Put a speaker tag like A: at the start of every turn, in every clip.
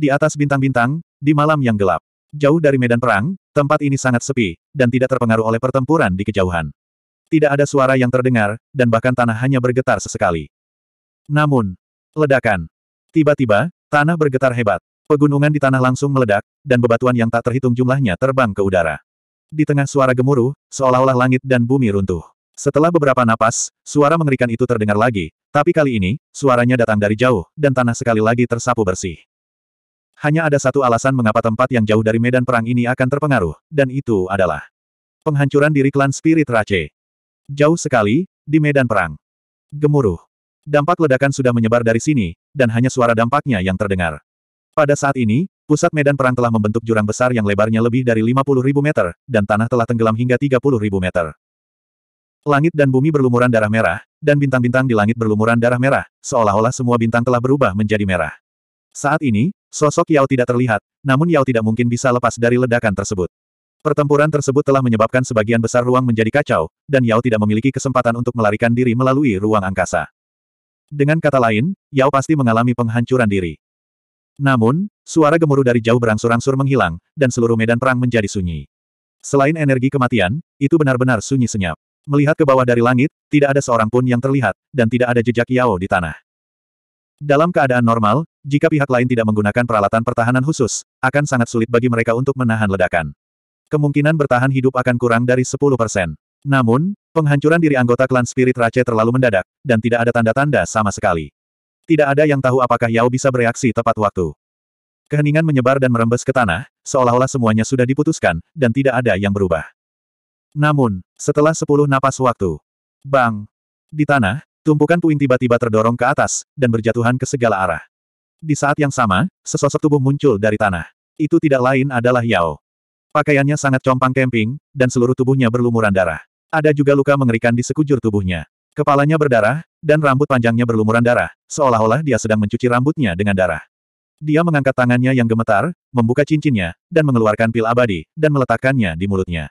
A: di atas bintang-bintang, di malam yang gelap. Jauh dari medan perang, tempat ini sangat sepi, dan tidak terpengaruh oleh pertempuran di kejauhan. Tidak ada suara yang terdengar, dan bahkan tanah hanya bergetar sesekali. Namun, ledakan. Tiba-tiba, tanah bergetar hebat. Pegunungan di tanah langsung meledak, dan bebatuan yang tak terhitung jumlahnya terbang ke udara. Di tengah suara gemuruh, seolah-olah langit dan bumi runtuh. Setelah beberapa napas, suara mengerikan itu terdengar lagi, tapi kali ini, suaranya datang dari jauh, dan tanah sekali lagi tersapu bersih. Hanya ada satu alasan mengapa tempat yang jauh dari medan perang ini akan terpengaruh, dan itu adalah penghancuran diri klan Spirit Rache. Jauh sekali, di medan perang. Gemuruh. Dampak ledakan sudah menyebar dari sini, dan hanya suara dampaknya yang terdengar. Pada saat ini, pusat medan perang telah membentuk jurang besar yang lebarnya lebih dari 50.000 meter, dan tanah telah tenggelam hingga 30.000 meter. Langit dan bumi berlumuran darah merah, dan bintang-bintang di langit berlumuran darah merah, seolah-olah semua bintang telah berubah menjadi merah. Saat ini, sosok Yao tidak terlihat, namun Yao tidak mungkin bisa lepas dari ledakan tersebut. Pertempuran tersebut telah menyebabkan sebagian besar ruang menjadi kacau, dan Yao tidak memiliki kesempatan untuk melarikan diri melalui ruang angkasa. Dengan kata lain, Yao pasti mengalami penghancuran diri. Namun, suara gemuruh dari jauh berangsur-angsur menghilang, dan seluruh medan perang menjadi sunyi. Selain energi kematian, itu benar-benar sunyi senyap. Melihat ke bawah dari langit, tidak ada seorang pun yang terlihat, dan tidak ada jejak Yao di tanah. Dalam keadaan normal, jika pihak lain tidak menggunakan peralatan pertahanan khusus, akan sangat sulit bagi mereka untuk menahan ledakan. Kemungkinan bertahan hidup akan kurang dari 10%. Namun, penghancuran diri anggota klan Spirit Rache terlalu mendadak, dan tidak ada tanda-tanda sama sekali. Tidak ada yang tahu apakah Yao bisa bereaksi tepat waktu. Keheningan menyebar dan merembes ke tanah, seolah-olah semuanya sudah diputuskan, dan tidak ada yang berubah. Namun, setelah sepuluh napas waktu, bang! Di tanah, Tumpukan puing tiba-tiba terdorong ke atas, dan berjatuhan ke segala arah. Di saat yang sama, sesosok tubuh muncul dari tanah. Itu tidak lain adalah Yao. Pakaiannya sangat compang kemping dan seluruh tubuhnya berlumuran darah. Ada juga luka mengerikan di sekujur tubuhnya. Kepalanya berdarah, dan rambut panjangnya berlumuran darah, seolah-olah dia sedang mencuci rambutnya dengan darah. Dia mengangkat tangannya yang gemetar, membuka cincinnya, dan mengeluarkan pil abadi, dan meletakkannya di mulutnya.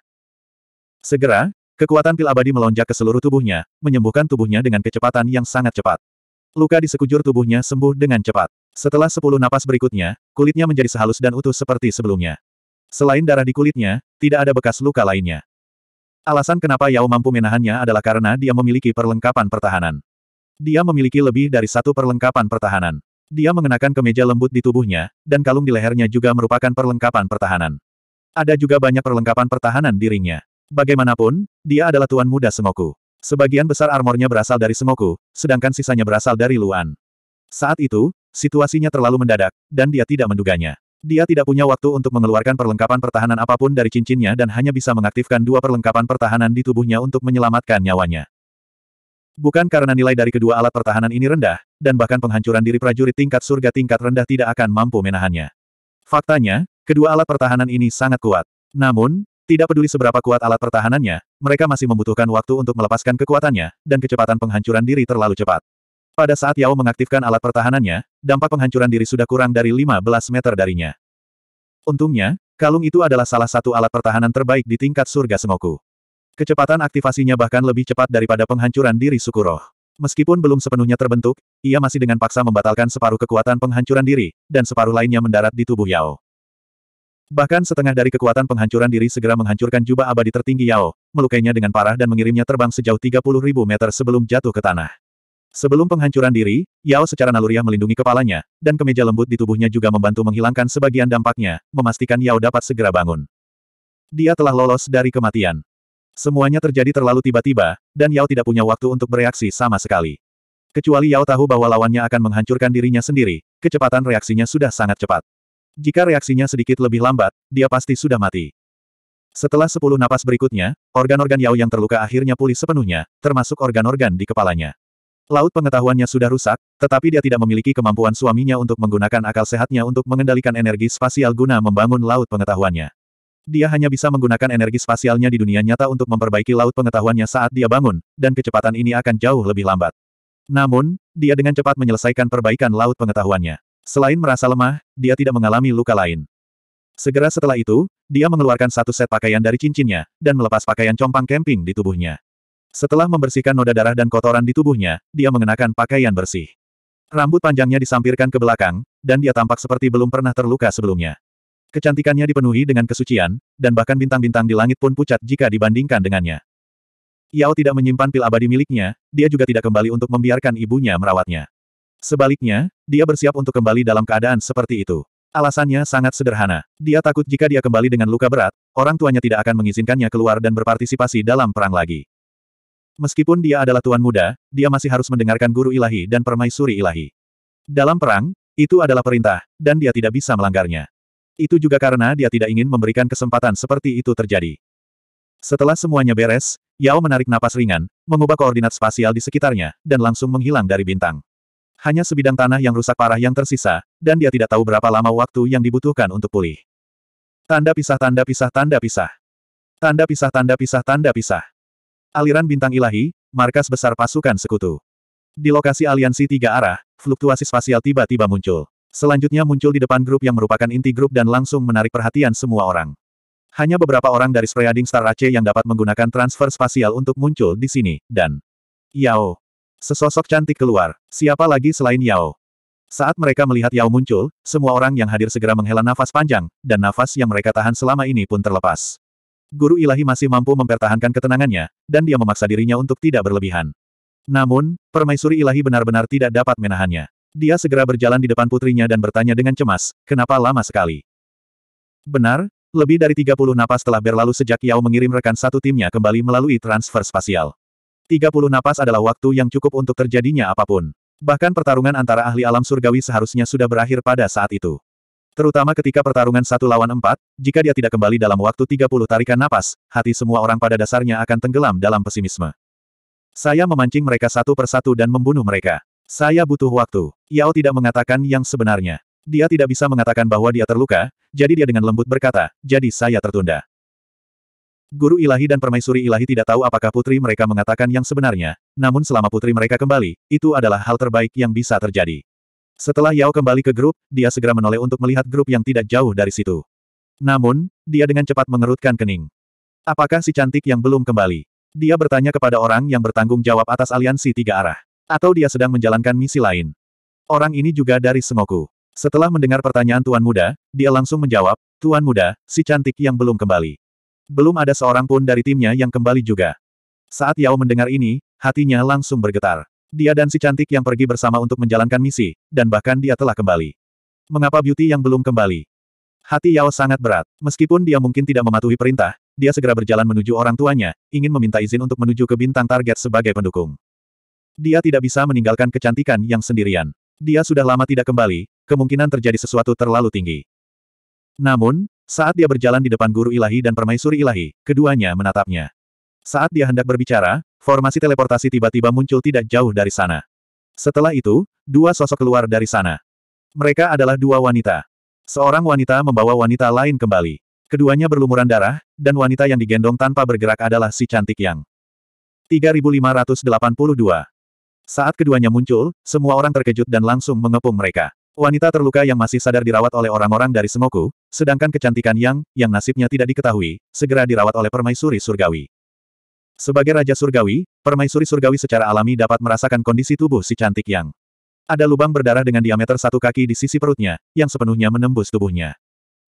A: Segera, Kekuatan pil abadi melonjak ke seluruh tubuhnya, menyembuhkan tubuhnya dengan kecepatan yang sangat cepat. Luka di sekujur tubuhnya sembuh dengan cepat. Setelah sepuluh napas berikutnya, kulitnya menjadi sehalus dan utuh seperti sebelumnya. Selain darah di kulitnya, tidak ada bekas luka lainnya. Alasan kenapa Yao mampu menahannya adalah karena dia memiliki perlengkapan pertahanan. Dia memiliki lebih dari satu perlengkapan pertahanan. Dia mengenakan kemeja lembut di tubuhnya, dan kalung di lehernya juga merupakan perlengkapan pertahanan. Ada juga banyak perlengkapan pertahanan di ringnya. Bagaimanapun, dia adalah tuan muda Semoku. Sebagian besar armornya berasal dari Semoku, sedangkan sisanya berasal dari Luan. Saat itu, situasinya terlalu mendadak, dan dia tidak menduganya. Dia tidak punya waktu untuk mengeluarkan perlengkapan pertahanan apapun dari cincinnya dan hanya bisa mengaktifkan dua perlengkapan pertahanan di tubuhnya untuk menyelamatkan nyawanya. Bukan karena nilai dari kedua alat pertahanan ini rendah, dan bahkan penghancuran diri prajurit tingkat surga tingkat rendah tidak akan mampu menahannya. Faktanya, kedua alat pertahanan ini sangat kuat. Namun, tidak peduli seberapa kuat alat pertahanannya, mereka masih membutuhkan waktu untuk melepaskan kekuatannya, dan kecepatan penghancuran diri terlalu cepat. Pada saat Yao mengaktifkan alat pertahanannya, dampak penghancuran diri sudah kurang dari 15 meter darinya. Untungnya, kalung itu adalah salah satu alat pertahanan terbaik di tingkat surga Sengoku. Kecepatan aktivasinya bahkan lebih cepat daripada penghancuran diri Sukuroh. Meskipun belum sepenuhnya terbentuk, ia masih dengan paksa membatalkan separuh kekuatan penghancuran diri, dan separuh lainnya mendarat di tubuh Yao. Bahkan setengah dari kekuatan penghancuran diri segera menghancurkan jubah abadi tertinggi Yao, melukainya dengan parah dan mengirimnya terbang sejauh ribu meter sebelum jatuh ke tanah. Sebelum penghancuran diri, Yao secara naluriah melindungi kepalanya, dan kemeja lembut di tubuhnya juga membantu menghilangkan sebagian dampaknya, memastikan Yao dapat segera bangun. Dia telah lolos dari kematian. Semuanya terjadi terlalu tiba-tiba, dan Yao tidak punya waktu untuk bereaksi sama sekali. Kecuali Yao tahu bahwa lawannya akan menghancurkan dirinya sendiri, kecepatan reaksinya sudah sangat cepat. Jika reaksinya sedikit lebih lambat, dia pasti sudah mati. Setelah sepuluh napas berikutnya, organ-organ Yao yang terluka akhirnya pulih sepenuhnya, termasuk organ-organ di kepalanya. Laut pengetahuannya sudah rusak, tetapi dia tidak memiliki kemampuan suaminya untuk menggunakan akal sehatnya untuk mengendalikan energi spasial guna membangun laut pengetahuannya. Dia hanya bisa menggunakan energi spasialnya di dunia nyata untuk memperbaiki laut pengetahuannya saat dia bangun, dan kecepatan ini akan jauh lebih lambat. Namun, dia dengan cepat menyelesaikan perbaikan laut pengetahuannya. Selain merasa lemah, dia tidak mengalami luka lain. Segera setelah itu, dia mengeluarkan satu set pakaian dari cincinnya, dan melepas pakaian compang camping di tubuhnya. Setelah membersihkan noda darah dan kotoran di tubuhnya, dia mengenakan pakaian bersih. Rambut panjangnya disampirkan ke belakang, dan dia tampak seperti belum pernah terluka sebelumnya. Kecantikannya dipenuhi dengan kesucian, dan bahkan bintang-bintang di langit pun pucat jika dibandingkan dengannya. Yao tidak menyimpan pil abadi miliknya, dia juga tidak kembali untuk membiarkan ibunya merawatnya. Sebaliknya, dia bersiap untuk kembali dalam keadaan seperti itu. Alasannya sangat sederhana. Dia takut jika dia kembali dengan luka berat, orang tuanya tidak akan mengizinkannya keluar dan berpartisipasi dalam perang lagi. Meskipun dia adalah tuan muda, dia masih harus mendengarkan guru ilahi dan permaisuri ilahi. Dalam perang, itu adalah perintah, dan dia tidak bisa melanggarnya. Itu juga karena dia tidak ingin memberikan kesempatan seperti itu terjadi. Setelah semuanya beres, Yao menarik napas ringan, mengubah koordinat spasial di sekitarnya, dan langsung menghilang dari bintang. Hanya sebidang tanah yang rusak parah yang tersisa, dan dia tidak tahu berapa lama waktu yang dibutuhkan untuk pulih. Tanda pisah tanda pisah tanda pisah. Tanda pisah tanda pisah tanda pisah. Aliran bintang ilahi, markas besar pasukan sekutu. Di lokasi aliansi tiga arah, fluktuasi spasial tiba-tiba muncul. Selanjutnya muncul di depan grup yang merupakan inti grup dan langsung menarik perhatian semua orang. Hanya beberapa orang dari Spreading Star Ace yang dapat menggunakan transfer spasial untuk muncul di sini, dan Yao, Sesosok cantik keluar. Siapa lagi selain Yao? Saat mereka melihat Yao muncul, semua orang yang hadir segera menghela nafas panjang, dan nafas yang mereka tahan selama ini pun terlepas. Guru ilahi masih mampu mempertahankan ketenangannya, dan dia memaksa dirinya untuk tidak berlebihan. Namun, permaisuri ilahi benar-benar tidak dapat menahannya. Dia segera berjalan di depan putrinya dan bertanya dengan cemas, kenapa lama sekali? Benar, lebih dari 30 napas telah berlalu sejak Yao mengirim rekan satu timnya kembali melalui transfer spasial. 30 napas adalah waktu yang cukup untuk terjadinya apapun. Bahkan pertarungan antara ahli alam surgawi seharusnya sudah berakhir pada saat itu. Terutama ketika pertarungan satu lawan empat, jika dia tidak kembali dalam waktu 30 tarikan napas, hati semua orang pada dasarnya akan tenggelam dalam pesimisme. Saya memancing mereka satu persatu dan membunuh mereka. Saya butuh waktu. Yao tidak mengatakan yang sebenarnya. Dia tidak bisa mengatakan bahwa dia terluka, jadi dia dengan lembut berkata, jadi saya tertunda. Guru ilahi dan permaisuri ilahi tidak tahu apakah putri mereka mengatakan yang sebenarnya, namun selama putri mereka kembali, itu adalah hal terbaik yang bisa terjadi. Setelah Yao kembali ke grup, dia segera menoleh untuk melihat grup yang tidak jauh dari situ. Namun, dia dengan cepat mengerutkan kening. Apakah si cantik yang belum kembali? Dia bertanya kepada orang yang bertanggung jawab atas aliansi tiga arah. Atau dia sedang menjalankan misi lain. Orang ini juga dari Sengoku. Setelah mendengar pertanyaan Tuan Muda, dia langsung menjawab, Tuan Muda, si cantik yang belum kembali. Belum ada seorang pun dari timnya yang kembali juga. Saat Yao mendengar ini, hatinya langsung bergetar. Dia dan si cantik yang pergi bersama untuk menjalankan misi, dan bahkan dia telah kembali. Mengapa Beauty yang belum kembali? Hati Yao sangat berat. Meskipun dia mungkin tidak mematuhi perintah, dia segera berjalan menuju orang tuanya, ingin meminta izin untuk menuju ke bintang target sebagai pendukung. Dia tidak bisa meninggalkan kecantikan yang sendirian. Dia sudah lama tidak kembali, kemungkinan terjadi sesuatu terlalu tinggi. Namun, saat dia berjalan di depan guru ilahi dan permaisuri ilahi, keduanya menatapnya. Saat dia hendak berbicara, formasi teleportasi tiba-tiba muncul tidak jauh dari sana. Setelah itu, dua sosok keluar dari sana. Mereka adalah dua wanita. Seorang wanita membawa wanita lain kembali. Keduanya berlumuran darah, dan wanita yang digendong tanpa bergerak adalah si cantik yang. 3582. Saat keduanya muncul, semua orang terkejut dan langsung mengepung mereka. Wanita terluka yang masih sadar dirawat oleh orang-orang dari Semoku, sedangkan kecantikan Yang, yang nasibnya tidak diketahui, segera dirawat oleh permaisuri surgawi. Sebagai raja surgawi, permaisuri surgawi secara alami dapat merasakan kondisi tubuh si cantik Yang. Ada lubang berdarah dengan diameter satu kaki di sisi perutnya, yang sepenuhnya menembus tubuhnya.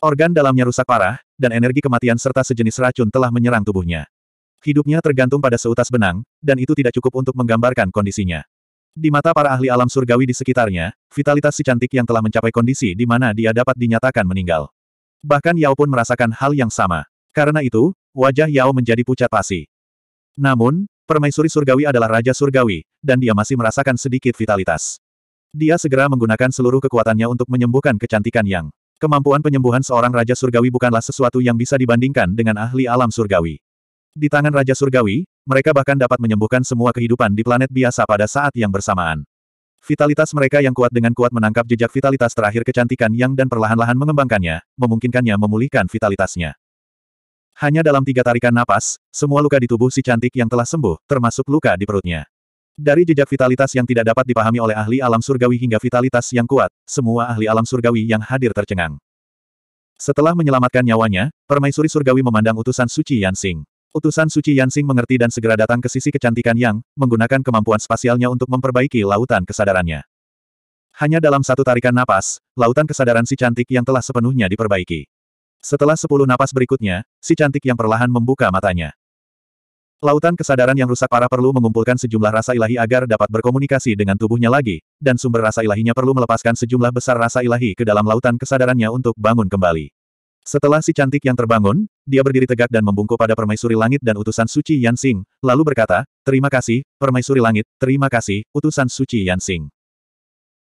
A: Organ dalamnya rusak parah, dan energi kematian serta sejenis racun telah menyerang tubuhnya. Hidupnya tergantung pada seutas benang, dan itu tidak cukup untuk menggambarkan kondisinya. Di mata para ahli alam surgawi di sekitarnya, vitalitas si cantik yang telah mencapai kondisi di mana dia dapat dinyatakan meninggal. Bahkan Yao pun merasakan hal yang sama. Karena itu, wajah Yao menjadi pucat pasi. Namun, permaisuri surgawi adalah raja surgawi, dan dia masih merasakan sedikit vitalitas. Dia segera menggunakan seluruh kekuatannya untuk menyembuhkan kecantikan Yang. Kemampuan penyembuhan seorang raja surgawi bukanlah sesuatu yang bisa dibandingkan dengan ahli alam surgawi. Di tangan Raja Surgawi, mereka bahkan dapat menyembuhkan semua kehidupan di planet biasa pada saat yang bersamaan. Vitalitas mereka yang kuat dengan kuat menangkap jejak vitalitas terakhir kecantikan yang dan perlahan-lahan mengembangkannya, memungkinkannya memulihkan vitalitasnya. Hanya dalam tiga tarikan napas, semua luka di tubuh si cantik yang telah sembuh, termasuk luka di perutnya. Dari jejak vitalitas yang tidak dapat dipahami oleh ahli alam surgawi hingga vitalitas yang kuat, semua ahli alam surgawi yang hadir tercengang. Setelah menyelamatkan nyawanya, permaisuri surgawi memandang utusan suci Yansing. Utusan Suci Yansing mengerti dan segera datang ke sisi kecantikan Yang, menggunakan kemampuan spasialnya untuk memperbaiki lautan kesadarannya. Hanya dalam satu tarikan napas, lautan kesadaran si cantik yang telah sepenuhnya diperbaiki. Setelah sepuluh napas berikutnya, si cantik yang perlahan membuka matanya. Lautan kesadaran yang rusak parah perlu mengumpulkan sejumlah rasa ilahi agar dapat berkomunikasi dengan tubuhnya lagi, dan sumber rasa ilahinya perlu melepaskan sejumlah besar rasa ilahi ke dalam lautan kesadarannya untuk bangun kembali. Setelah si cantik yang terbangun, dia berdiri tegak dan membungkuk pada permaisuri langit dan utusan suci Xing, lalu berkata, Terima kasih, permaisuri langit, terima kasih, utusan suci Xing.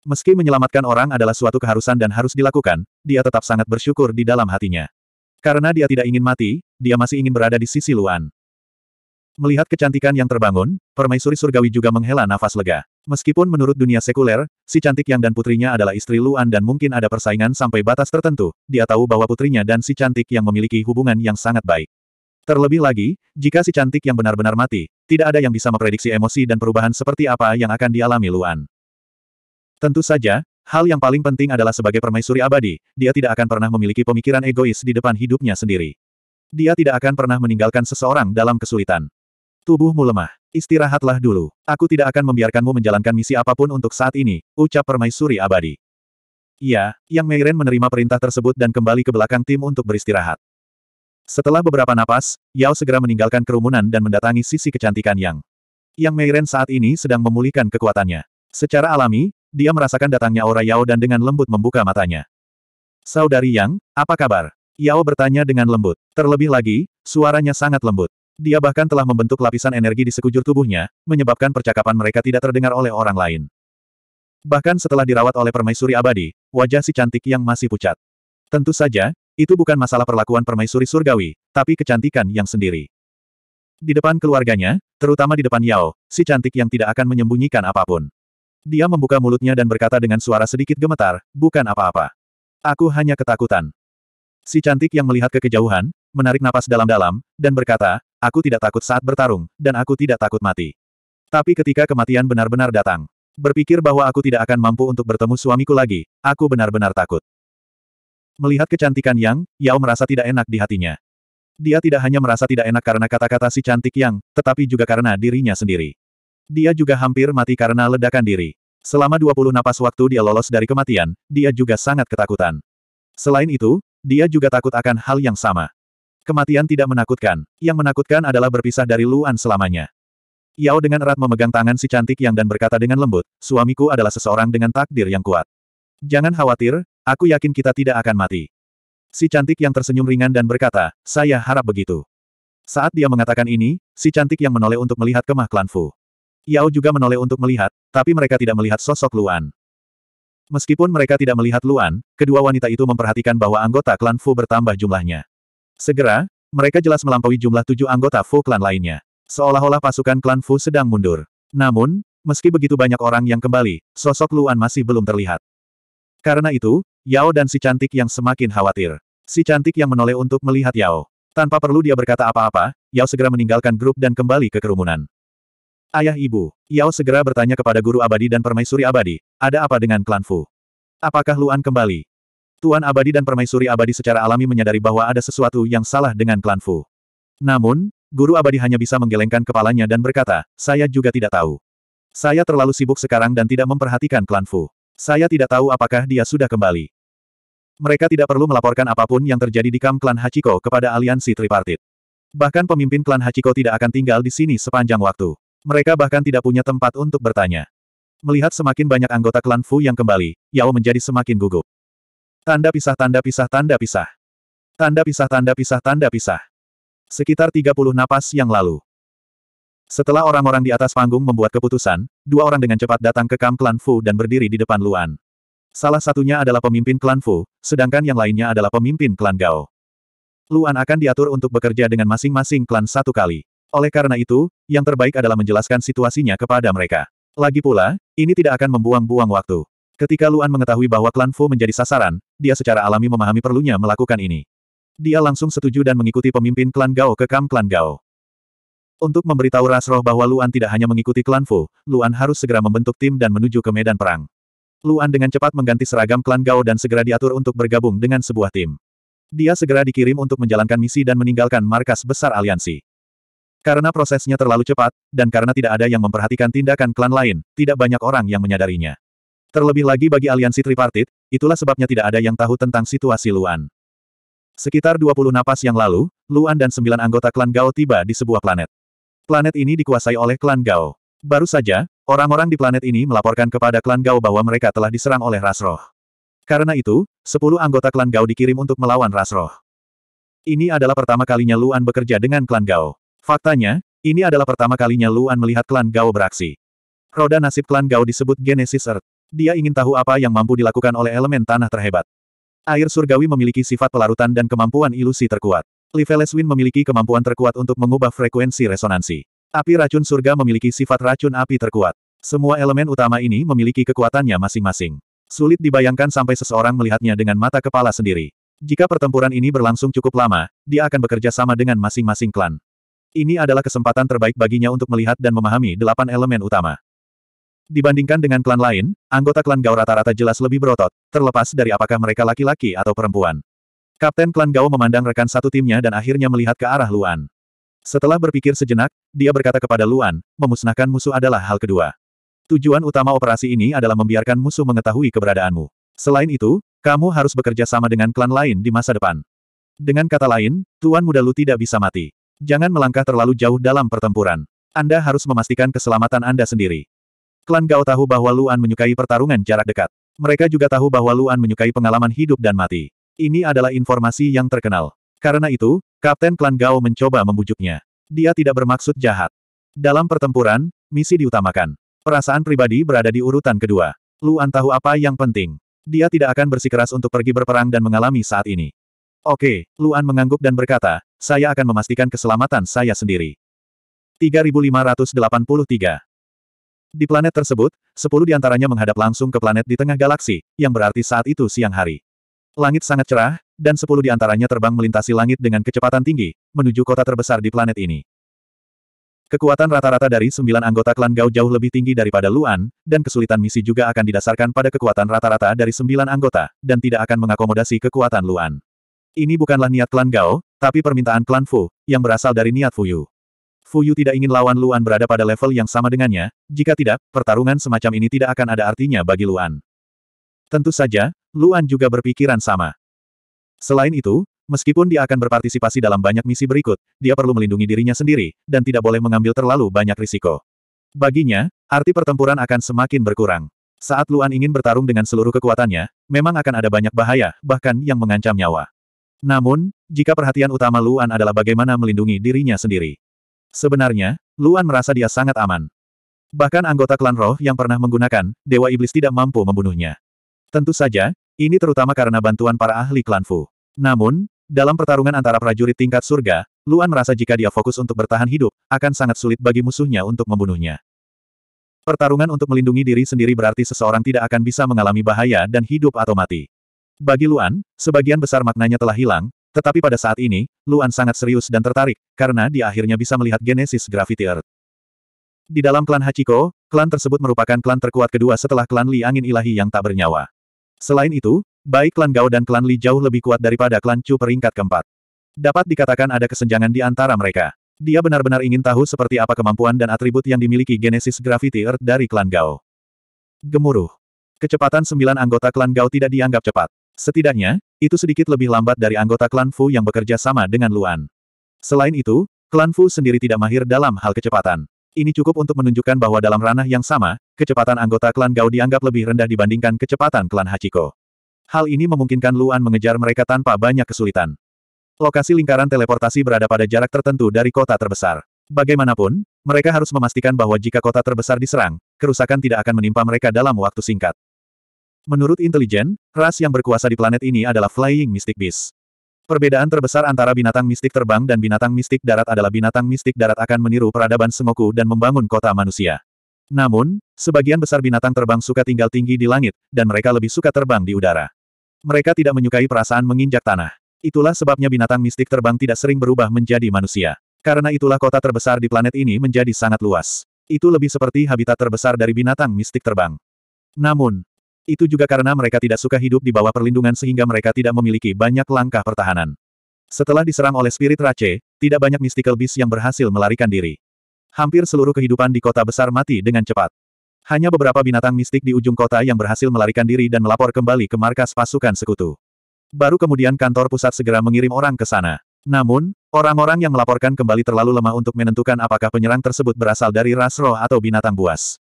A: Meski menyelamatkan orang adalah suatu keharusan dan harus dilakukan, dia tetap sangat bersyukur di dalam hatinya. Karena dia tidak ingin mati, dia masih ingin berada di sisi Luan. Melihat kecantikan yang terbangun, permaisuri surgawi juga menghela nafas lega. Meskipun menurut dunia sekuler, si cantik yang dan putrinya adalah istri Luan dan mungkin ada persaingan sampai batas tertentu, dia tahu bahwa putrinya dan si cantik yang memiliki hubungan yang sangat baik. Terlebih lagi, jika si cantik yang benar-benar mati, tidak ada yang bisa memprediksi emosi dan perubahan seperti apa yang akan dialami Luan. Tentu saja, hal yang paling penting adalah sebagai permaisuri abadi, dia tidak akan pernah memiliki pemikiran egois di depan hidupnya sendiri. Dia tidak akan pernah meninggalkan seseorang dalam kesulitan. Tubuhmu lemah. Istirahatlah dulu. Aku tidak akan membiarkanmu menjalankan misi apapun untuk saat ini, ucap permaisuri abadi. Iya, Yang Meiren menerima perintah tersebut dan kembali ke belakang tim untuk beristirahat. Setelah beberapa napas, Yao segera meninggalkan kerumunan dan mendatangi sisi kecantikan Yang. Yang Meiren saat ini sedang memulihkan kekuatannya. Secara alami, dia merasakan datangnya aura Yao dan dengan lembut membuka matanya. Saudari Yang, apa kabar? Yao bertanya dengan lembut. Terlebih lagi, suaranya sangat lembut. Dia bahkan telah membentuk lapisan energi di sekujur tubuhnya, menyebabkan percakapan mereka tidak terdengar oleh orang lain. Bahkan setelah dirawat oleh permaisuri abadi, wajah si cantik yang masih pucat. Tentu saja, itu bukan masalah perlakuan permaisuri surgawi, tapi kecantikan yang sendiri. Di depan keluarganya, terutama di depan Yao, si cantik yang tidak akan menyembunyikan apapun. Dia membuka mulutnya dan berkata dengan suara sedikit gemetar, bukan apa-apa. Aku hanya ketakutan. Si cantik yang melihat ke kejauhan, menarik napas dalam-dalam, dan berkata, aku tidak takut saat bertarung, dan aku tidak takut mati. Tapi ketika kematian benar-benar datang, berpikir bahwa aku tidak akan mampu untuk bertemu suamiku lagi, aku benar-benar takut. Melihat kecantikan Yang, Yao merasa tidak enak di hatinya. Dia tidak hanya merasa tidak enak karena kata-kata si cantik Yang, tetapi juga karena dirinya sendiri. Dia juga hampir mati karena ledakan diri. Selama 20 napas waktu dia lolos dari kematian, dia juga sangat ketakutan. Selain itu, dia juga takut akan hal yang sama. Kematian tidak menakutkan, yang menakutkan adalah berpisah dari Luan selamanya. Yao dengan erat memegang tangan si cantik yang dan berkata dengan lembut, suamiku adalah seseorang dengan takdir yang kuat. Jangan khawatir, aku yakin kita tidak akan mati. Si cantik yang tersenyum ringan dan berkata, saya harap begitu. Saat dia mengatakan ini, si cantik yang menoleh untuk melihat kemah klan Fu. Yao juga menoleh untuk melihat, tapi mereka tidak melihat sosok Luan. Meskipun mereka tidak melihat Luan, kedua wanita itu memperhatikan bahwa anggota klan Fu bertambah jumlahnya. Segera, mereka jelas melampaui jumlah tujuh anggota Fu klan lainnya. Seolah-olah pasukan klan Fu sedang mundur. Namun, meski begitu banyak orang yang kembali, sosok Luan masih belum terlihat. Karena itu, Yao dan si cantik yang semakin khawatir. Si cantik yang menoleh untuk melihat Yao. Tanpa perlu dia berkata apa-apa, Yao segera meninggalkan grup dan kembali ke kerumunan. Ayah ibu, Yao segera bertanya kepada guru abadi dan permaisuri abadi, ada apa dengan klan Fu? Apakah Luan kembali? Tuan Abadi dan Permaisuri Abadi secara alami menyadari bahwa ada sesuatu yang salah dengan klan Fu. Namun, Guru Abadi hanya bisa menggelengkan kepalanya dan berkata, saya juga tidak tahu. Saya terlalu sibuk sekarang dan tidak memperhatikan klan Fu. Saya tidak tahu apakah dia sudah kembali. Mereka tidak perlu melaporkan apapun yang terjadi di kamp klan Hachiko kepada aliansi tripartit. Bahkan pemimpin klan Hachiko tidak akan tinggal di sini sepanjang waktu. Mereka bahkan tidak punya tempat untuk bertanya. Melihat semakin banyak anggota klan Fu yang kembali, Yao menjadi semakin gugup. Tanda pisah tanda pisah tanda pisah. Tanda pisah tanda pisah tanda pisah. Sekitar 30 napas yang lalu. Setelah orang-orang di atas panggung membuat keputusan, dua orang dengan cepat datang ke kamp klan Fu dan berdiri di depan Luan. Salah satunya adalah pemimpin klan Fu, sedangkan yang lainnya adalah pemimpin klan Gao. Luan akan diatur untuk bekerja dengan masing-masing klan satu kali. Oleh karena itu, yang terbaik adalah menjelaskan situasinya kepada mereka. Lagi pula, ini tidak akan membuang-buang waktu. Ketika Luan mengetahui bahwa klan Fu menjadi sasaran, dia secara alami memahami perlunya melakukan ini. Dia langsung setuju dan mengikuti pemimpin klan Gao ke kam klan Gao. Untuk memberitahu Rasroh bahwa Luan tidak hanya mengikuti klan Fu, Luan harus segera membentuk tim dan menuju ke medan perang. Luan dengan cepat mengganti seragam klan Gao dan segera diatur untuk bergabung dengan sebuah tim. Dia segera dikirim untuk menjalankan misi dan meninggalkan markas besar aliansi. Karena prosesnya terlalu cepat, dan karena tidak ada yang memperhatikan tindakan klan lain, tidak banyak orang yang menyadarinya. Terlebih lagi bagi aliansi tripartit, itulah sebabnya tidak ada yang tahu tentang situasi Luan. Sekitar 20 napas yang lalu, Luan dan sembilan anggota klan Gao tiba di sebuah planet. Planet ini dikuasai oleh klan Gao. Baru saja, orang-orang di planet ini melaporkan kepada klan Gao bahwa mereka telah diserang oleh Rasroh. Karena itu, sepuluh anggota klan Gao dikirim untuk melawan Rasroh. Ini adalah pertama kalinya Luan bekerja dengan klan Gao. Faktanya, ini adalah pertama kalinya Luan melihat klan Gao beraksi. Roda nasib klan Gao disebut Genesis Earth. Dia ingin tahu apa yang mampu dilakukan oleh elemen tanah terhebat. Air surgawi memiliki sifat pelarutan dan kemampuan ilusi terkuat. Liveleswin memiliki kemampuan terkuat untuk mengubah frekuensi resonansi. Api racun surga memiliki sifat racun api terkuat. Semua elemen utama ini memiliki kekuatannya masing-masing. Sulit dibayangkan sampai seseorang melihatnya dengan mata kepala sendiri. Jika pertempuran ini berlangsung cukup lama, dia akan bekerja sama dengan masing-masing klan. Ini adalah kesempatan terbaik baginya untuk melihat dan memahami delapan elemen utama. Dibandingkan dengan klan lain, anggota klan Gao rata-rata jelas lebih berotot, terlepas dari apakah mereka laki-laki atau perempuan. Kapten klan Gao memandang rekan satu timnya dan akhirnya melihat ke arah Luan. Setelah berpikir sejenak, dia berkata kepada Luan, memusnahkan musuh adalah hal kedua. Tujuan utama operasi ini adalah membiarkan musuh mengetahui keberadaanmu. Selain itu, kamu harus bekerja sama dengan klan lain di masa depan. Dengan kata lain, Tuan Muda Lu tidak bisa mati. Jangan melangkah terlalu jauh dalam pertempuran. Anda harus memastikan keselamatan Anda sendiri. Klan Gao tahu bahwa Luan menyukai pertarungan jarak dekat. Mereka juga tahu bahwa Luan menyukai pengalaman hidup dan mati. Ini adalah informasi yang terkenal. Karena itu, Kapten Klan Gao mencoba membujuknya. Dia tidak bermaksud jahat. Dalam pertempuran, misi diutamakan. Perasaan pribadi berada di urutan kedua. Luan tahu apa yang penting. Dia tidak akan bersikeras untuk pergi berperang dan mengalami saat ini. Oke, Luan mengangguk dan berkata, saya akan memastikan keselamatan saya sendiri. 3583 di planet tersebut, sepuluh di antaranya menghadap langsung ke planet di tengah galaksi, yang berarti saat itu siang hari. Langit sangat cerah, dan sepuluh di antaranya terbang melintasi langit dengan kecepatan tinggi, menuju kota terbesar di planet ini. Kekuatan rata-rata dari sembilan anggota klan Gao jauh lebih tinggi daripada Luan, dan kesulitan misi juga akan didasarkan pada kekuatan rata-rata dari sembilan anggota, dan tidak akan mengakomodasi kekuatan Luan. Ini bukanlah niat klan Gao, tapi permintaan klan Fu, yang berasal dari niat Fu Yu. Fuyu tidak ingin lawan Luan berada pada level yang sama dengannya, jika tidak, pertarungan semacam ini tidak akan ada artinya bagi Luan. Tentu saja, Luan juga berpikiran sama. Selain itu, meskipun dia akan berpartisipasi dalam banyak misi berikut, dia perlu melindungi dirinya sendiri, dan tidak boleh mengambil terlalu banyak risiko. Baginya, arti pertempuran akan semakin berkurang. Saat Luan ingin bertarung dengan seluruh kekuatannya, memang akan ada banyak bahaya, bahkan yang mengancam nyawa. Namun, jika perhatian utama Luan adalah bagaimana melindungi dirinya sendiri, Sebenarnya, Luan merasa dia sangat aman. Bahkan anggota klan roh yang pernah menggunakan, Dewa Iblis tidak mampu membunuhnya. Tentu saja, ini terutama karena bantuan para ahli klan Fu. Namun, dalam pertarungan antara prajurit tingkat surga, Luan merasa jika dia fokus untuk bertahan hidup, akan sangat sulit bagi musuhnya untuk membunuhnya. Pertarungan untuk melindungi diri sendiri berarti seseorang tidak akan bisa mengalami bahaya dan hidup atau mati. Bagi Luan, sebagian besar maknanya telah hilang, tetapi pada saat ini, Luan sangat serius dan tertarik, karena dia akhirnya bisa melihat genesis Gravity Earth. Di dalam klan Hachiko, klan tersebut merupakan klan terkuat kedua setelah klan Li Angin Ilahi yang tak bernyawa. Selain itu, baik klan Gao dan klan Li jauh lebih kuat daripada klan Chu peringkat keempat. Dapat dikatakan ada kesenjangan di antara mereka. Dia benar-benar ingin tahu seperti apa kemampuan dan atribut yang dimiliki Genesis Gravity Earth dari klan Gao. Gemuruh. Kecepatan sembilan anggota klan Gao tidak dianggap cepat. Setidaknya, itu sedikit lebih lambat dari anggota klan Fu yang bekerja sama dengan Luan. Selain itu, klan Fu sendiri tidak mahir dalam hal kecepatan. Ini cukup untuk menunjukkan bahwa dalam ranah yang sama, kecepatan anggota klan Gao dianggap lebih rendah dibandingkan kecepatan klan Hachiko. Hal ini memungkinkan Luan mengejar mereka tanpa banyak kesulitan. Lokasi lingkaran teleportasi berada pada jarak tertentu dari kota terbesar. Bagaimanapun, mereka harus memastikan bahwa jika kota terbesar diserang, kerusakan tidak akan menimpa mereka dalam waktu singkat. Menurut intelijen, ras yang berkuasa di planet ini adalah Flying Mystic Beast. Perbedaan terbesar antara binatang mistik terbang dan binatang mistik darat adalah binatang mistik darat akan meniru peradaban Sengoku dan membangun kota manusia. Namun, sebagian besar binatang terbang suka tinggal tinggi di langit, dan mereka lebih suka terbang di udara. Mereka tidak menyukai perasaan menginjak tanah. Itulah sebabnya binatang mistik terbang tidak sering berubah menjadi manusia. Karena itulah kota terbesar di planet ini menjadi sangat luas. Itu lebih seperti habitat terbesar dari binatang mistik terbang. Namun, itu juga karena mereka tidak suka hidup di bawah perlindungan sehingga mereka tidak memiliki banyak langkah pertahanan. Setelah diserang oleh Spirit Rache, tidak banyak mystical beast yang berhasil melarikan diri. Hampir seluruh kehidupan di kota besar mati dengan cepat. Hanya beberapa binatang mistik di ujung kota yang berhasil melarikan diri dan melapor kembali ke markas pasukan sekutu. Baru kemudian kantor pusat segera mengirim orang ke sana. Namun, orang-orang yang melaporkan kembali terlalu lemah untuk menentukan apakah penyerang tersebut berasal dari ras roh atau binatang buas.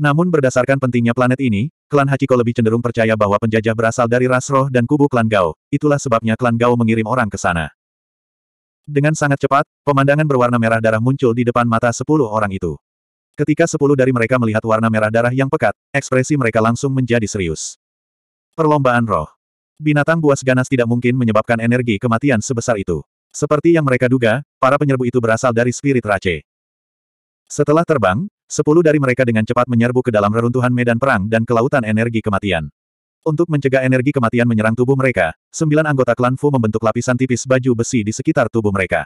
A: Namun berdasarkan pentingnya planet ini, Klan Hachiko lebih cenderung percaya bahwa penjajah berasal dari ras roh dan kubu klan Gao, itulah sebabnya klan Gao mengirim orang ke sana. Dengan sangat cepat, pemandangan berwarna merah darah muncul di depan mata sepuluh orang itu. Ketika sepuluh dari mereka melihat warna merah darah yang pekat, ekspresi mereka langsung menjadi serius. Perlombaan roh. Binatang buas ganas tidak mungkin menyebabkan energi kematian sebesar itu. Seperti yang mereka duga, para penyerbu itu berasal dari spirit race. Setelah terbang, Sepuluh dari mereka dengan cepat menyerbu ke dalam reruntuhan medan perang dan kelautan energi kematian. Untuk mencegah energi kematian menyerang tubuh mereka, sembilan anggota klan Fu membentuk lapisan tipis baju besi di sekitar tubuh mereka.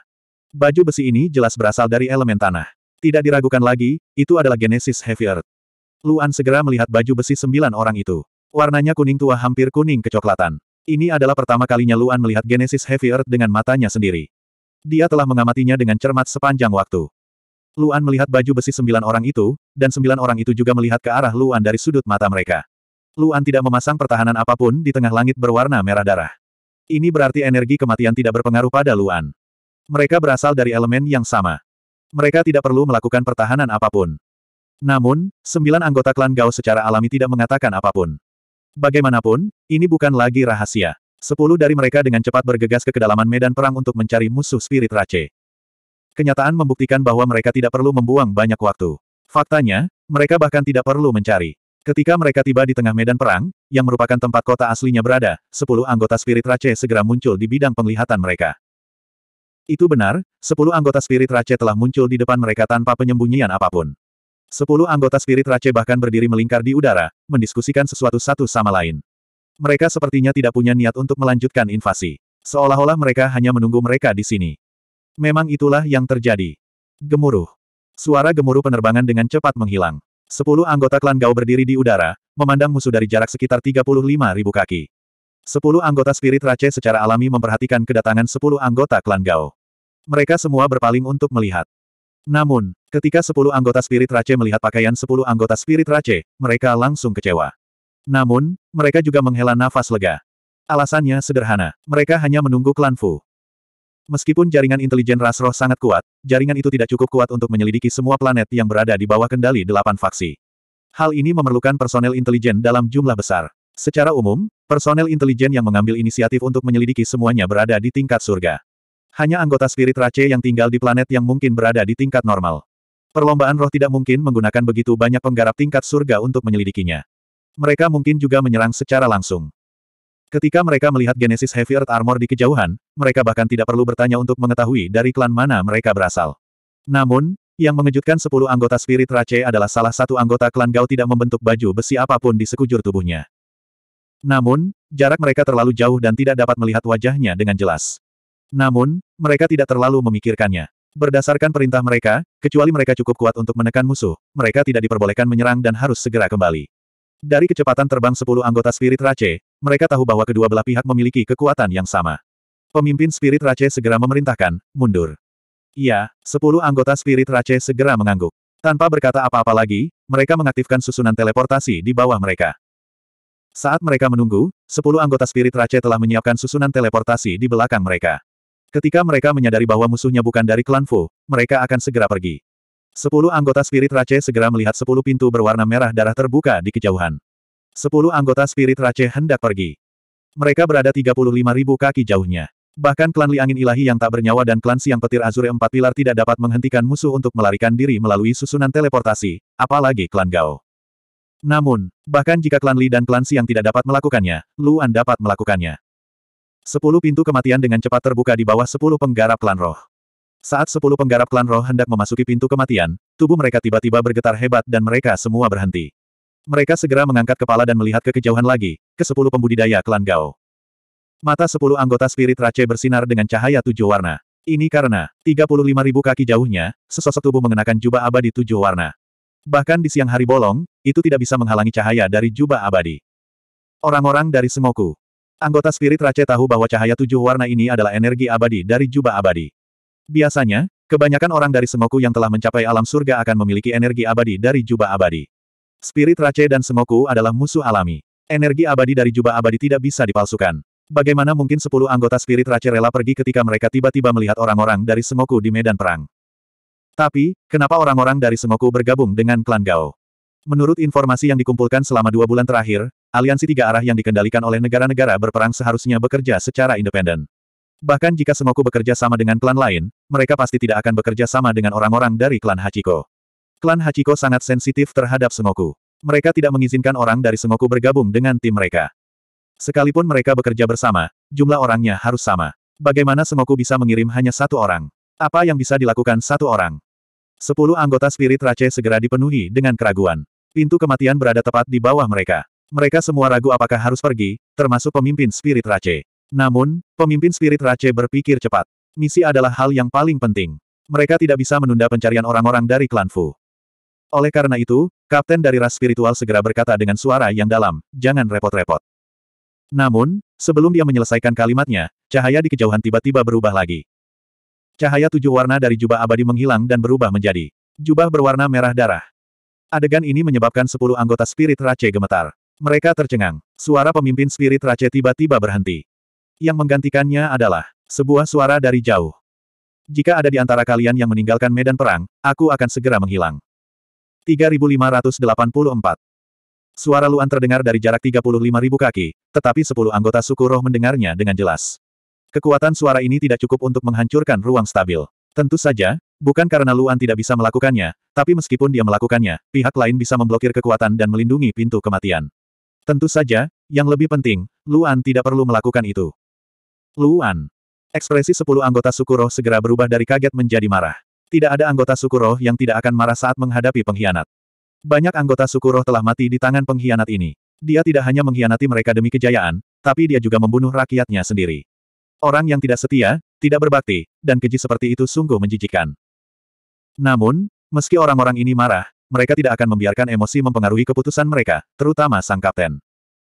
A: Baju besi ini jelas berasal dari elemen tanah. Tidak diragukan lagi, itu adalah Genesis Heavy Earth. Luan segera melihat baju besi sembilan orang itu. Warnanya kuning tua hampir kuning kecoklatan. Ini adalah pertama kalinya Luan melihat Genesis Heavy Earth dengan matanya sendiri. Dia telah mengamatinya dengan cermat sepanjang waktu. Luan melihat baju besi sembilan orang itu, dan sembilan orang itu juga melihat ke arah Luan dari sudut mata mereka. Luan tidak memasang pertahanan apapun di tengah langit berwarna merah darah. Ini berarti energi kematian tidak berpengaruh pada Luan. Mereka berasal dari elemen yang sama. Mereka tidak perlu melakukan pertahanan apapun. Namun, sembilan anggota klan Gao secara alami tidak mengatakan apapun. Bagaimanapun, ini bukan lagi rahasia. Sepuluh dari mereka dengan cepat bergegas ke kedalaman medan perang untuk mencari musuh spirit race. Kenyataan membuktikan bahwa mereka tidak perlu membuang banyak waktu. Faktanya, mereka bahkan tidak perlu mencari. Ketika mereka tiba di tengah medan perang, yang merupakan tempat kota aslinya berada, sepuluh anggota spirit Rache segera muncul di bidang penglihatan mereka. Itu benar, sepuluh anggota spirit Rache telah muncul di depan mereka tanpa penyembunyian apapun. Sepuluh anggota spirit Rache bahkan berdiri melingkar di udara, mendiskusikan sesuatu satu sama lain. Mereka sepertinya tidak punya niat untuk melanjutkan invasi. Seolah-olah mereka hanya menunggu mereka di sini. Memang itulah yang terjadi. Gemuruh. Suara gemuruh penerbangan dengan cepat menghilang. Sepuluh anggota klan Gao berdiri di udara, memandang musuh dari jarak sekitar 35 ribu kaki. Sepuluh anggota spirit Rache secara alami memperhatikan kedatangan sepuluh anggota klan Gao. Mereka semua berpaling untuk melihat. Namun, ketika sepuluh anggota spirit Rache melihat pakaian sepuluh anggota spirit Rache, mereka langsung kecewa. Namun, mereka juga menghela nafas lega. Alasannya sederhana, mereka hanya menunggu klan Fu. Meskipun jaringan intelijen ras roh sangat kuat, jaringan itu tidak cukup kuat untuk menyelidiki semua planet yang berada di bawah kendali delapan faksi. Hal ini memerlukan personel intelijen dalam jumlah besar. Secara umum, personel intelijen yang mengambil inisiatif untuk menyelidiki semuanya berada di tingkat surga. Hanya anggota spirit race yang tinggal di planet yang mungkin berada di tingkat normal. Perlombaan roh tidak mungkin menggunakan begitu banyak penggarap tingkat surga untuk menyelidikinya. Mereka mungkin juga menyerang secara langsung. Ketika mereka melihat Genesis Heavy Earth Armor di kejauhan, mereka bahkan tidak perlu bertanya untuk mengetahui dari klan mana mereka berasal. Namun, yang mengejutkan sepuluh anggota Spirit Rache adalah salah satu anggota klan Gao tidak membentuk baju besi apapun di sekujur tubuhnya. Namun, jarak mereka terlalu jauh dan tidak dapat melihat wajahnya dengan jelas. Namun, mereka tidak terlalu memikirkannya. Berdasarkan perintah mereka, kecuali mereka cukup kuat untuk menekan musuh, mereka tidak diperbolehkan menyerang dan harus segera kembali. Dari kecepatan terbang sepuluh anggota Spirit Rache, mereka tahu bahwa kedua belah pihak memiliki kekuatan yang sama. Pemimpin Spirit Rache segera memerintahkan, mundur. Iya, sepuluh anggota Spirit Rache segera mengangguk. Tanpa berkata apa-apa lagi, mereka mengaktifkan susunan teleportasi di bawah mereka. Saat mereka menunggu, sepuluh anggota Spirit Rache telah menyiapkan susunan teleportasi di belakang mereka. Ketika mereka menyadari bahwa musuhnya bukan dari klan Fu, mereka akan segera pergi. Sepuluh anggota Spirit Rache segera melihat sepuluh pintu berwarna merah darah terbuka di kejauhan. Sepuluh anggota spirit Rache hendak pergi. Mereka berada 35.000 kaki jauhnya. Bahkan klan Li Angin Ilahi yang tak bernyawa dan klan Siang Petir Azure Empat Pilar tidak dapat menghentikan musuh untuk melarikan diri melalui susunan teleportasi, apalagi klan Gao. Namun, bahkan jika klan Li dan klan Siang tidak dapat melakukannya, Luan dapat melakukannya. Sepuluh pintu kematian dengan cepat terbuka di bawah sepuluh penggarap klan roh. Saat sepuluh penggarap klan roh hendak memasuki pintu kematian, tubuh mereka tiba-tiba bergetar hebat dan mereka semua berhenti. Mereka segera mengangkat kepala dan melihat ke kejauhan lagi, ke sepuluh pembudidaya klan Gao. Mata sepuluh anggota spirit Rache bersinar dengan cahaya tujuh warna. Ini karena, 35.000 kaki jauhnya, sesosok tubuh mengenakan jubah abadi tujuh warna. Bahkan di siang hari bolong, itu tidak bisa menghalangi cahaya dari jubah abadi. Orang-orang dari Semoku, Anggota spirit Rache tahu bahwa cahaya tujuh warna ini adalah energi abadi dari jubah abadi. Biasanya, kebanyakan orang dari Semoku yang telah mencapai alam surga akan memiliki energi abadi dari jubah abadi. Spirit Rache dan Semoku adalah musuh alami. Energi abadi dari jubah abadi tidak bisa dipalsukan. Bagaimana mungkin sepuluh anggota Spirit Rache rela pergi ketika mereka tiba-tiba melihat orang-orang dari Semoku di medan perang? Tapi, kenapa orang-orang dari Semoku bergabung dengan klan Gao? Menurut informasi yang dikumpulkan selama dua bulan terakhir, aliansi tiga arah yang dikendalikan oleh negara-negara berperang seharusnya bekerja secara independen. Bahkan jika Semoku bekerja sama dengan klan lain, mereka pasti tidak akan bekerja sama dengan orang-orang dari klan Hachiko. Klan Hachiko sangat sensitif terhadap Sengoku. Mereka tidak mengizinkan orang dari Sengoku bergabung dengan tim mereka. Sekalipun mereka bekerja bersama, jumlah orangnya harus sama. Bagaimana Sengoku bisa mengirim hanya satu orang? Apa yang bisa dilakukan satu orang? Sepuluh anggota spirit Rache segera dipenuhi dengan keraguan. Pintu kematian berada tepat di bawah mereka. Mereka semua ragu apakah harus pergi, termasuk pemimpin spirit Rache. Namun, pemimpin spirit Rache berpikir cepat. Misi adalah hal yang paling penting. Mereka tidak bisa menunda pencarian orang-orang dari klan Fu. Oleh karena itu, kapten dari ras spiritual segera berkata dengan suara yang dalam, jangan repot-repot. Namun, sebelum dia menyelesaikan kalimatnya, cahaya di kejauhan tiba-tiba berubah lagi. Cahaya tujuh warna dari jubah abadi menghilang dan berubah menjadi jubah berwarna merah darah. Adegan ini menyebabkan sepuluh anggota spirit Race gemetar. Mereka tercengang. Suara pemimpin spirit Race tiba-tiba berhenti. Yang menggantikannya adalah sebuah suara dari jauh. Jika ada di antara kalian yang meninggalkan medan perang, aku akan segera menghilang. 3584. Suara Luan terdengar dari jarak 35.000 kaki, tetapi 10 anggota suku roh mendengarnya dengan jelas. Kekuatan suara ini tidak cukup untuk menghancurkan ruang stabil. Tentu saja, bukan karena Luan tidak bisa melakukannya, tapi meskipun dia melakukannya, pihak lain bisa memblokir kekuatan dan melindungi pintu kematian. Tentu saja, yang lebih penting, Luan tidak perlu melakukan itu. Luan. Ekspresi 10 anggota suku roh segera berubah dari kaget menjadi marah. Tidak ada anggota suku roh yang tidak akan marah saat menghadapi pengkhianat. Banyak anggota suku roh telah mati di tangan pengkhianat ini. Dia tidak hanya mengkhianati mereka demi kejayaan, tapi dia juga membunuh rakyatnya sendiri. Orang yang tidak setia, tidak berbakti, dan keji seperti itu sungguh menjijikan. Namun, meski orang-orang ini marah, mereka tidak akan membiarkan emosi mempengaruhi keputusan mereka, terutama sang kapten.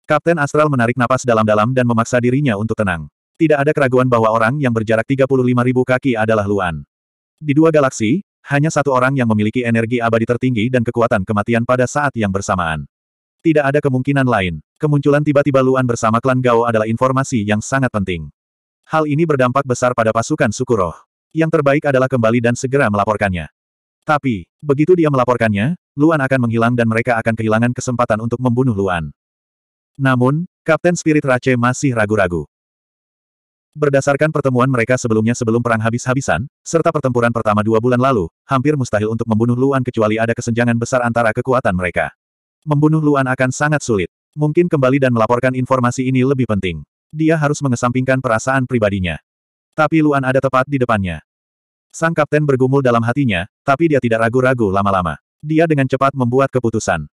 A: Kapten Astral menarik napas dalam-dalam dan memaksa dirinya untuk tenang. Tidak ada keraguan bahwa orang yang berjarak 35.000 kaki adalah Luan. Di dua galaksi, hanya satu orang yang memiliki energi abadi tertinggi dan kekuatan kematian pada saat yang bersamaan. Tidak ada kemungkinan lain. Kemunculan tiba-tiba Luan bersama klan Gao adalah informasi yang sangat penting. Hal ini berdampak besar pada pasukan Sukuroh. Yang terbaik adalah kembali dan segera melaporkannya. Tapi, begitu dia melaporkannya, Luan akan menghilang dan mereka akan kehilangan kesempatan untuk membunuh Luan. Namun, Kapten Spirit Rache masih ragu-ragu. Berdasarkan pertemuan mereka sebelumnya sebelum perang habis-habisan, serta pertempuran pertama dua bulan lalu, hampir mustahil untuk membunuh Luan kecuali ada kesenjangan besar antara kekuatan mereka. Membunuh Luan akan sangat sulit. Mungkin kembali dan melaporkan informasi ini lebih penting. Dia harus mengesampingkan perasaan pribadinya. Tapi Luan ada tepat di depannya. Sang kapten bergumul dalam hatinya, tapi dia tidak ragu-ragu lama-lama. Dia dengan cepat membuat keputusan.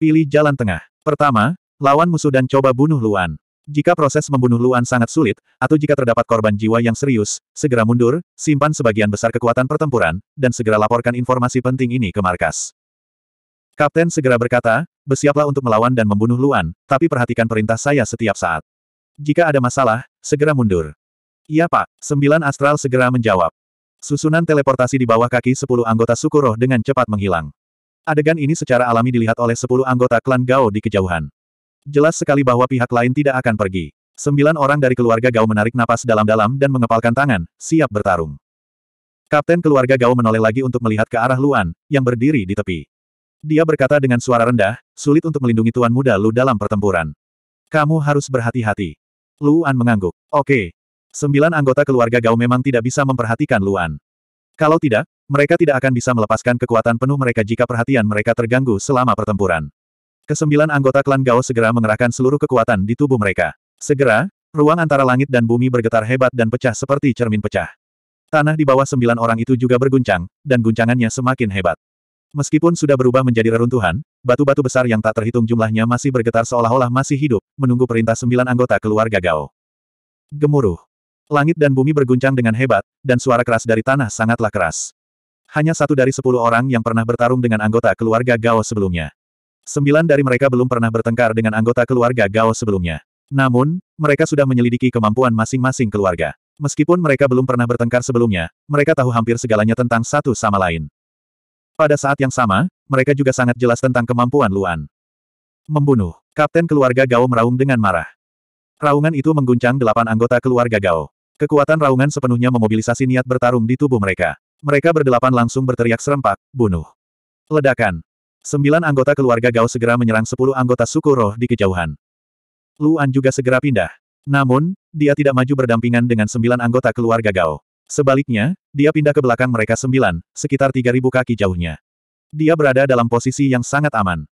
A: Pilih jalan tengah. Pertama, lawan musuh dan coba bunuh Luan. Jika proses membunuh Luan sangat sulit, atau jika terdapat korban jiwa yang serius, segera mundur, simpan sebagian besar kekuatan pertempuran, dan segera laporkan informasi penting ini ke markas. Kapten segera berkata, bersiaplah untuk melawan dan membunuh Luan, tapi perhatikan perintah saya setiap saat. Jika ada masalah, segera mundur. Iya pak, sembilan astral segera menjawab. Susunan teleportasi di bawah kaki sepuluh anggota suku roh dengan cepat menghilang. Adegan ini secara alami dilihat oleh sepuluh anggota klan Gao di kejauhan. Jelas sekali bahwa pihak lain tidak akan pergi. Sembilan orang dari keluarga Gao menarik napas dalam-dalam dan mengepalkan tangan, siap bertarung. Kapten keluarga Gao menoleh lagi untuk melihat ke arah Luan, yang berdiri di tepi. Dia berkata dengan suara rendah, sulit untuk melindungi tuan muda Lu dalam pertempuran. Kamu harus berhati-hati. Luan mengangguk. Oke. Sembilan anggota keluarga Gao memang tidak bisa memperhatikan Luan. Kalau tidak, mereka tidak akan bisa melepaskan kekuatan penuh mereka jika perhatian mereka terganggu selama pertempuran. Kesembilan anggota klan Gao segera mengerahkan seluruh kekuatan di tubuh mereka. Segera, ruang antara langit dan bumi bergetar hebat dan pecah seperti cermin pecah. Tanah di bawah sembilan orang itu juga berguncang, dan guncangannya semakin hebat. Meskipun sudah berubah menjadi reruntuhan, batu-batu besar yang tak terhitung jumlahnya masih bergetar seolah-olah masih hidup, menunggu perintah sembilan anggota keluarga Gao. Gemuruh. Langit dan bumi berguncang dengan hebat, dan suara keras dari tanah sangatlah keras. Hanya satu dari sepuluh orang yang pernah bertarung dengan anggota keluarga Gao sebelumnya. Sembilan dari mereka belum pernah bertengkar dengan anggota keluarga Gao sebelumnya. Namun, mereka sudah menyelidiki kemampuan masing-masing keluarga. Meskipun mereka belum pernah bertengkar sebelumnya, mereka tahu hampir segalanya tentang satu sama lain. Pada saat yang sama, mereka juga sangat jelas tentang kemampuan Luan. Membunuh. Kapten keluarga Gao meraung dengan marah. Raungan itu mengguncang delapan anggota keluarga Gao. Kekuatan raungan sepenuhnya memobilisasi niat bertarung di tubuh mereka. Mereka berdelapan langsung berteriak serempak, bunuh. Ledakan. Sembilan anggota keluarga Gao segera menyerang sepuluh anggota suku roh di kejauhan. Luan juga segera pindah. Namun, dia tidak maju berdampingan dengan sembilan anggota keluarga Gao. Sebaliknya, dia pindah ke belakang mereka sembilan, sekitar tiga ribu kaki jauhnya. Dia berada dalam posisi yang sangat aman.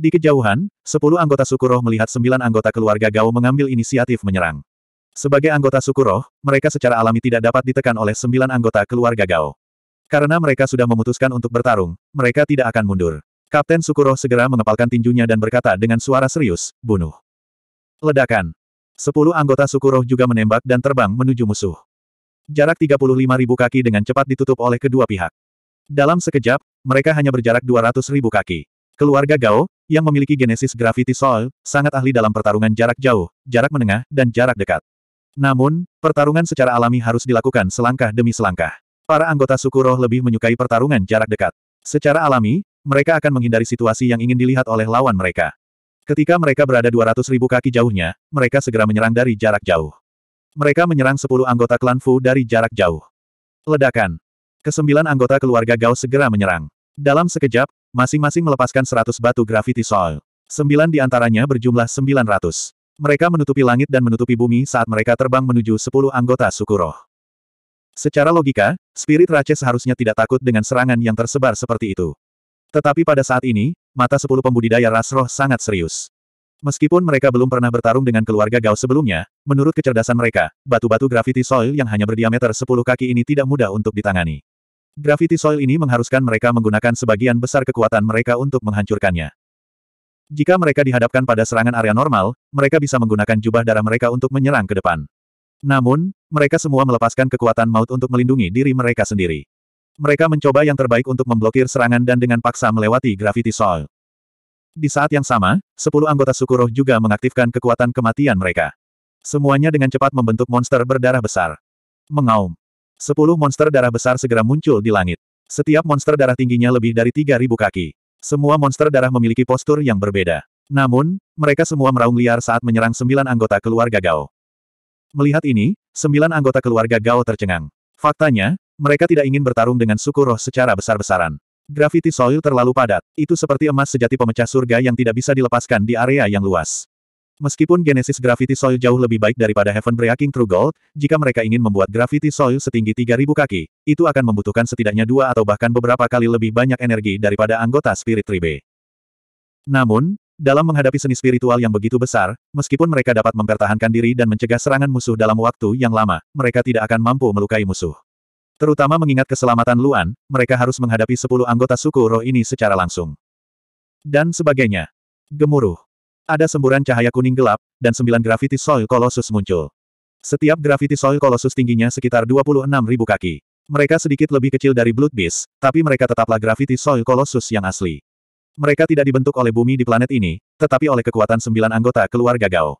A: Di kejauhan, sepuluh anggota suku roh melihat sembilan anggota keluarga Gao mengambil inisiatif menyerang. Sebagai anggota suku roh, mereka secara alami tidak dapat ditekan oleh sembilan anggota keluarga Gao. Karena mereka sudah memutuskan untuk bertarung, mereka tidak akan mundur. Kapten Sukuro segera mengepalkan tinjunya dan berkata dengan suara serius, bunuh. Ledakan. Sepuluh anggota Sukuro juga menembak dan terbang menuju musuh. Jarak ribu kaki dengan cepat ditutup oleh kedua pihak. Dalam sekejap, mereka hanya berjarak ribu kaki. Keluarga Gao, yang memiliki genesis Gravity Soul, sangat ahli dalam pertarungan jarak jauh, jarak menengah, dan jarak dekat. Namun, pertarungan secara alami harus dilakukan selangkah demi selangkah. Para anggota Sukuro lebih menyukai pertarungan jarak dekat. Secara alami, mereka akan menghindari situasi yang ingin dilihat oleh lawan mereka. Ketika mereka berada 200 ribu kaki jauhnya, mereka segera menyerang dari jarak jauh. Mereka menyerang 10 anggota klan Fu dari jarak jauh. Ledakan. Kesembilan anggota keluarga Gao segera menyerang. Dalam sekejap, masing-masing melepaskan 100 batu grafiti soil. Sembilan di antaranya berjumlah 900. Mereka menutupi langit dan menutupi bumi saat mereka terbang menuju 10 anggota suku roh. Secara logika, spirit Rache seharusnya tidak takut dengan serangan yang tersebar seperti itu. Tetapi pada saat ini, mata sepuluh pembudidaya ras roh sangat serius. Meskipun mereka belum pernah bertarung dengan keluarga Gao sebelumnya, menurut kecerdasan mereka, batu-batu grafiti soil yang hanya berdiameter 10 kaki ini tidak mudah untuk ditangani. Grafiti soil ini mengharuskan mereka menggunakan sebagian besar kekuatan mereka untuk menghancurkannya. Jika mereka dihadapkan pada serangan area normal, mereka bisa menggunakan jubah darah mereka untuk menyerang ke depan. Namun, mereka semua melepaskan kekuatan maut untuk melindungi diri mereka sendiri. Mereka mencoba yang terbaik untuk memblokir serangan dan dengan paksa melewati Gravity Soul. Di saat yang sama, sepuluh anggota suku roh juga mengaktifkan kekuatan kematian mereka. Semuanya dengan cepat membentuk monster berdarah besar. Mengaum. Sepuluh monster darah besar segera muncul di langit. Setiap monster darah tingginya lebih dari tiga ribu kaki. Semua monster darah memiliki postur yang berbeda. Namun, mereka semua meraung liar saat menyerang sembilan anggota keluarga Gao. Melihat ini, sembilan anggota keluarga Gao tercengang. Faktanya, mereka tidak ingin bertarung dengan suku roh secara besar-besaran. Gravity soil terlalu padat. Itu seperti emas sejati pemecah surga yang tidak bisa dilepaskan di area yang luas. Meskipun genesis gravity soil jauh lebih baik daripada Heaven Breaking True Gold, jika mereka ingin membuat gravity soil setinggi 3000 kaki, itu akan membutuhkan setidaknya dua atau bahkan beberapa kali lebih banyak energi daripada anggota Spirit Tribe. Namun, dalam menghadapi seni spiritual yang begitu besar, meskipun mereka dapat mempertahankan diri dan mencegah serangan musuh dalam waktu yang lama, mereka tidak akan mampu melukai musuh. Terutama mengingat keselamatan Luan, mereka harus menghadapi sepuluh anggota suku roh ini secara langsung. Dan sebagainya. Gemuruh. Ada semburan cahaya kuning gelap, dan sembilan gravity soil kolosus muncul. Setiap grafiti soil kolosus tingginya sekitar ribu kaki. Mereka sedikit lebih kecil dari Blood Beast, tapi mereka tetaplah grafiti soil kolosus yang asli. Mereka tidak dibentuk oleh bumi di planet ini, tetapi oleh kekuatan sembilan anggota keluarga Gao.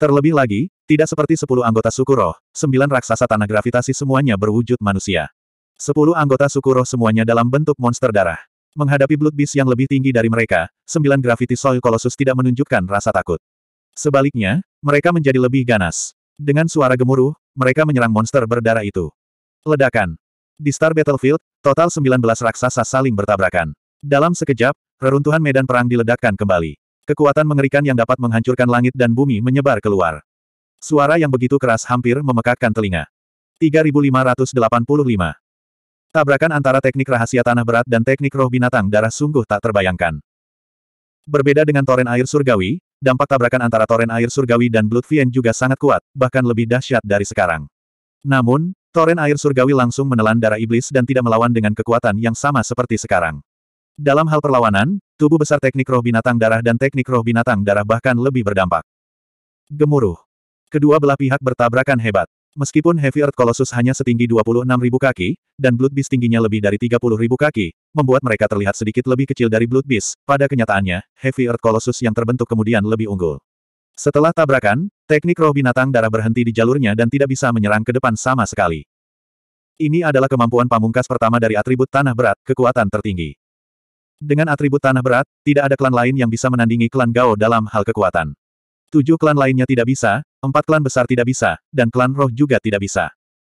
A: Terlebih lagi, tidak seperti sepuluh anggota suku roh, sembilan raksasa tanah gravitasi semuanya berwujud manusia. Sepuluh anggota suku roh semuanya dalam bentuk monster darah. Menghadapi Blood Beast yang lebih tinggi dari mereka, sembilan Gravity Soil Colossus tidak menunjukkan rasa takut. Sebaliknya, mereka menjadi lebih ganas. Dengan suara gemuruh, mereka menyerang monster berdarah itu. Ledakan. Di Star Battlefield, total 19 raksasa saling bertabrakan. Dalam sekejap, reruntuhan medan perang diledakkan kembali. Kekuatan mengerikan yang dapat menghancurkan langit dan bumi menyebar keluar. Suara yang begitu keras hampir memekakkan telinga. 3585. Tabrakan antara teknik rahasia tanah berat dan teknik roh binatang darah sungguh tak terbayangkan. Berbeda dengan toren air surgawi, dampak tabrakan antara toren air surgawi dan blood Bloodfiend juga sangat kuat, bahkan lebih dahsyat dari sekarang. Namun, toren air surgawi langsung menelan darah iblis dan tidak melawan dengan kekuatan yang sama seperti sekarang. Dalam hal perlawanan, tubuh besar teknik roh binatang darah dan teknik roh binatang darah bahkan lebih berdampak. Gemuruh. Kedua belah pihak bertabrakan hebat. Meskipun Heavy Earth Colossus hanya setinggi 26.000 kaki, dan Blood Beast tingginya lebih dari 30.000 kaki, membuat mereka terlihat sedikit lebih kecil dari Blood Beast. Pada kenyataannya, Heavy Earth Colossus yang terbentuk kemudian lebih unggul. Setelah tabrakan, teknik roh binatang darah berhenti di jalurnya dan tidak bisa menyerang ke depan sama sekali. Ini adalah kemampuan pamungkas pertama dari atribut tanah berat, kekuatan tertinggi. Dengan atribut tanah berat, tidak ada klan lain yang bisa menandingi klan Gao dalam hal kekuatan. Tujuh klan lainnya tidak bisa, empat klan besar tidak bisa, dan klan roh juga tidak bisa.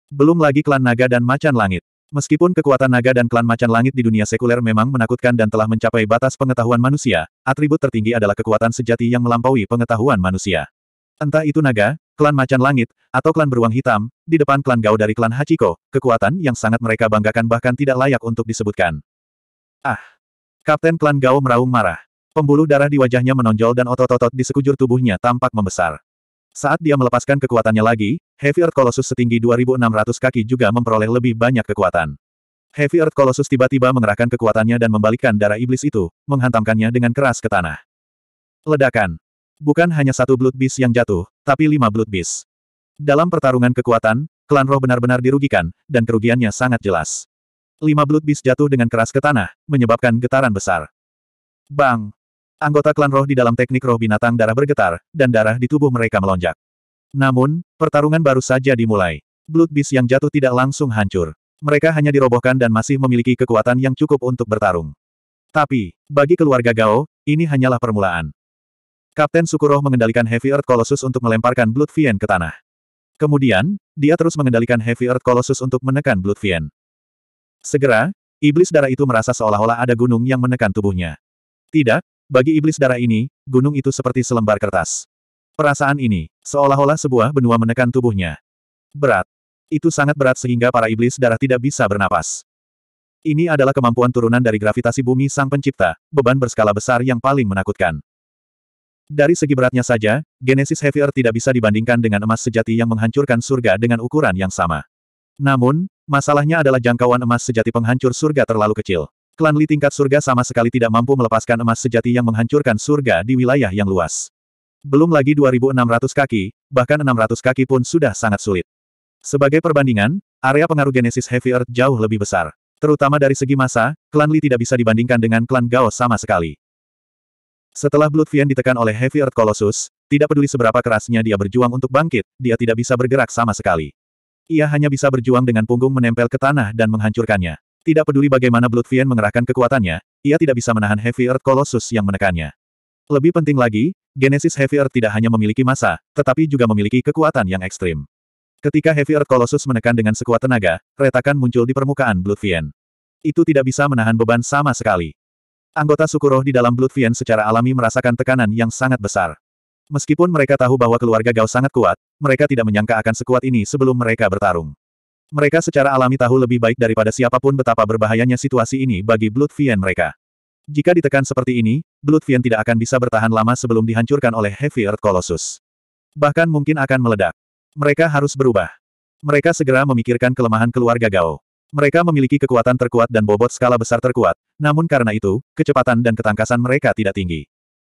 A: Belum lagi klan naga dan macan langit. Meskipun kekuatan naga dan klan macan langit di dunia sekuler memang menakutkan dan telah mencapai batas pengetahuan manusia, atribut tertinggi adalah kekuatan sejati yang melampaui pengetahuan manusia. Entah itu naga, klan macan langit, atau klan beruang hitam, di depan klan Gao dari klan Hachiko, kekuatan yang sangat mereka banggakan bahkan tidak layak untuk disebutkan. Ah! Kapten klan Gao meraung marah. Pembuluh darah di wajahnya menonjol dan otot-otot di sekujur tubuhnya tampak membesar. Saat dia melepaskan kekuatannya lagi, Heavy Earth Colossus setinggi 2600 kaki juga memperoleh lebih banyak kekuatan. Heavy Earth Colossus tiba-tiba mengerahkan kekuatannya dan membalikkan darah iblis itu, menghantamkannya dengan keras ke tanah. Ledakan. Bukan hanya satu Blood Beast yang jatuh, tapi lima Blood Beast. Dalam pertarungan kekuatan, klan roh benar-benar dirugikan, dan kerugiannya sangat jelas. Lima Blood Beast jatuh dengan keras ke tanah, menyebabkan getaran besar. Bang! Anggota klan roh di dalam teknik roh binatang darah bergetar, dan darah di tubuh mereka melonjak. Namun, pertarungan baru saja dimulai. Blood Beast yang jatuh tidak langsung hancur. Mereka hanya dirobohkan dan masih memiliki kekuatan yang cukup untuk bertarung. Tapi, bagi keluarga Gao, ini hanyalah permulaan. Kapten Sukuroh mengendalikan Heavy Earth Colossus untuk melemparkan Blood Vien ke tanah. Kemudian, dia terus mengendalikan Heavy Earth Colossus untuk menekan Blood Vien. Segera, iblis darah itu merasa seolah-olah ada gunung yang menekan tubuhnya. Tidak, bagi iblis darah ini, gunung itu seperti selembar kertas. Perasaan ini, seolah-olah sebuah benua menekan tubuhnya. Berat. Itu sangat berat sehingga para iblis darah tidak bisa bernapas. Ini adalah kemampuan turunan dari gravitasi bumi sang pencipta, beban berskala besar yang paling menakutkan. Dari segi beratnya saja, Genesis heavier tidak bisa dibandingkan dengan emas sejati yang menghancurkan surga dengan ukuran yang sama. Namun, Masalahnya adalah jangkauan emas sejati penghancur surga terlalu kecil. Klan Li tingkat surga sama sekali tidak mampu melepaskan emas sejati yang menghancurkan surga di wilayah yang luas. Belum lagi 2.600 kaki, bahkan 600 kaki pun sudah sangat sulit. Sebagai perbandingan, area pengaruh Genesis Heavy Earth jauh lebih besar. Terutama dari segi masa. klan Li tidak bisa dibandingkan dengan klan Gao sama sekali. Setelah Blood Vian ditekan oleh Heavy Earth Colossus, tidak peduli seberapa kerasnya dia berjuang untuk bangkit, dia tidak bisa bergerak sama sekali. Ia hanya bisa berjuang dengan punggung menempel ke tanah dan menghancurkannya. Tidak peduli bagaimana Fiend mengerahkan kekuatannya, ia tidak bisa menahan Heavy Earth Colossus yang menekannya. Lebih penting lagi, Genesis Heavy Earth tidak hanya memiliki massa, tetapi juga memiliki kekuatan yang ekstrim. Ketika Heavy Earth Colossus menekan dengan sekuat tenaga, retakan muncul di permukaan Fiend. Itu tidak bisa menahan beban sama sekali. Anggota suku roh di dalam Fiend secara alami merasakan tekanan yang sangat besar. Meskipun mereka tahu bahwa keluarga Gao sangat kuat, mereka tidak menyangka akan sekuat ini sebelum mereka bertarung. Mereka secara alami tahu lebih baik daripada siapapun betapa berbahayanya situasi ini bagi Blood Fiend mereka. Jika ditekan seperti ini, Blood Fiend tidak akan bisa bertahan lama sebelum dihancurkan oleh Heavy Earth Colossus. Bahkan mungkin akan meledak. Mereka harus berubah. Mereka segera memikirkan kelemahan keluarga Gao. Mereka memiliki kekuatan terkuat dan bobot skala besar terkuat, namun karena itu, kecepatan dan ketangkasan mereka tidak tinggi.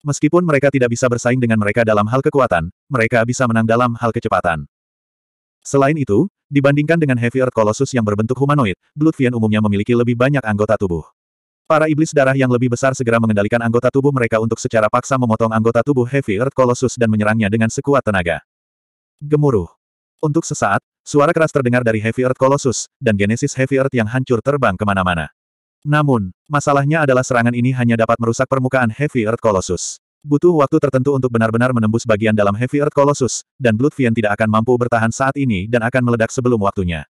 A: Meskipun mereka tidak bisa bersaing dengan mereka dalam hal kekuatan, mereka bisa menang dalam hal kecepatan. Selain itu, dibandingkan dengan Heavy Earth Colossus yang berbentuk humanoid, Bloodfiend umumnya memiliki lebih banyak anggota tubuh. Para iblis darah yang lebih besar segera mengendalikan anggota tubuh mereka untuk secara paksa memotong anggota tubuh Heavy Earth Colossus dan menyerangnya dengan sekuat tenaga. Gemuruh. Untuk sesaat, suara keras terdengar dari Heavy Earth Colossus, dan Genesis Heavy Earth yang hancur terbang kemana-mana. Namun, masalahnya adalah serangan ini hanya dapat merusak permukaan Heavy Earth Colossus. Butuh waktu tertentu untuk benar-benar menembus bagian dalam Heavy Earth Colossus, dan Bloodfiend tidak akan mampu bertahan saat ini dan akan meledak sebelum waktunya.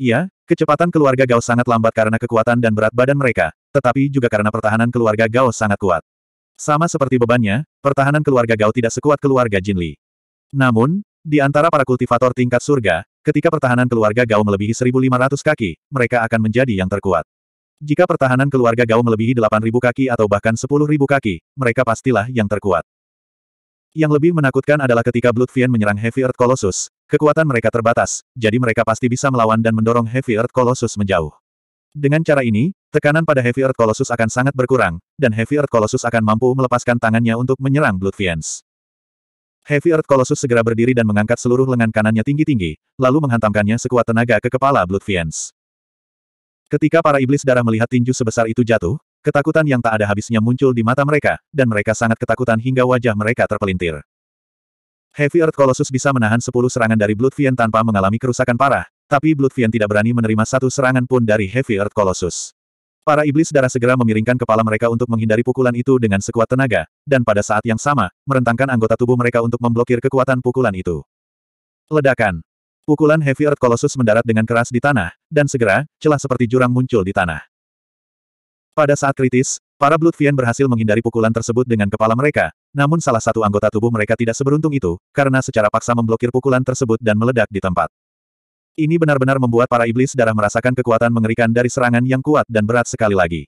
A: Iya, kecepatan keluarga Gao sangat lambat karena kekuatan dan berat badan mereka, tetapi juga karena pertahanan keluarga Gao sangat kuat. Sama seperti bebannya, pertahanan keluarga Gao tidak sekuat keluarga Jinli. Namun, di antara para kultivator tingkat surga, ketika pertahanan keluarga Gao melebihi 1.500 kaki, mereka akan menjadi yang terkuat. Jika pertahanan keluarga Gao melebihi 8.000 kaki atau bahkan 10.000 kaki, mereka pastilah yang terkuat. Yang lebih menakutkan adalah ketika Blood Fiend menyerang Heavy Earth Colossus, kekuatan mereka terbatas, jadi mereka pasti bisa melawan dan mendorong Heavy Earth Colossus menjauh. Dengan cara ini, tekanan pada Heavy Earth Colossus akan sangat berkurang, dan Heavy Earth Colossus akan mampu melepaskan tangannya untuk menyerang Blood Fiends. Heavy Earth Colossus segera berdiri dan mengangkat seluruh lengan kanannya tinggi-tinggi, lalu menghantamkannya sekuat tenaga ke kepala Blood Fiends. Ketika para iblis darah melihat tinju sebesar itu jatuh, ketakutan yang tak ada habisnya muncul di mata mereka, dan mereka sangat ketakutan hingga wajah mereka terpelintir. Heavy Earth Colossus bisa menahan 10 serangan dari Bloodfiend tanpa mengalami kerusakan parah, tapi Bloodfiend tidak berani menerima satu serangan pun dari Heavy Earth Colossus. Para iblis darah segera memiringkan kepala mereka untuk menghindari pukulan itu dengan sekuat tenaga, dan pada saat yang sama, merentangkan anggota tubuh mereka untuk memblokir kekuatan pukulan itu. Ledakan Pukulan Heavy Earth Colossus mendarat dengan keras di tanah, dan segera, celah seperti jurang muncul di tanah. Pada saat kritis, para Bloodfiend berhasil menghindari pukulan tersebut dengan kepala mereka, namun salah satu anggota tubuh mereka tidak seberuntung itu, karena secara paksa memblokir pukulan tersebut dan meledak di tempat. Ini benar-benar membuat para iblis darah merasakan kekuatan mengerikan dari serangan yang kuat dan berat sekali lagi.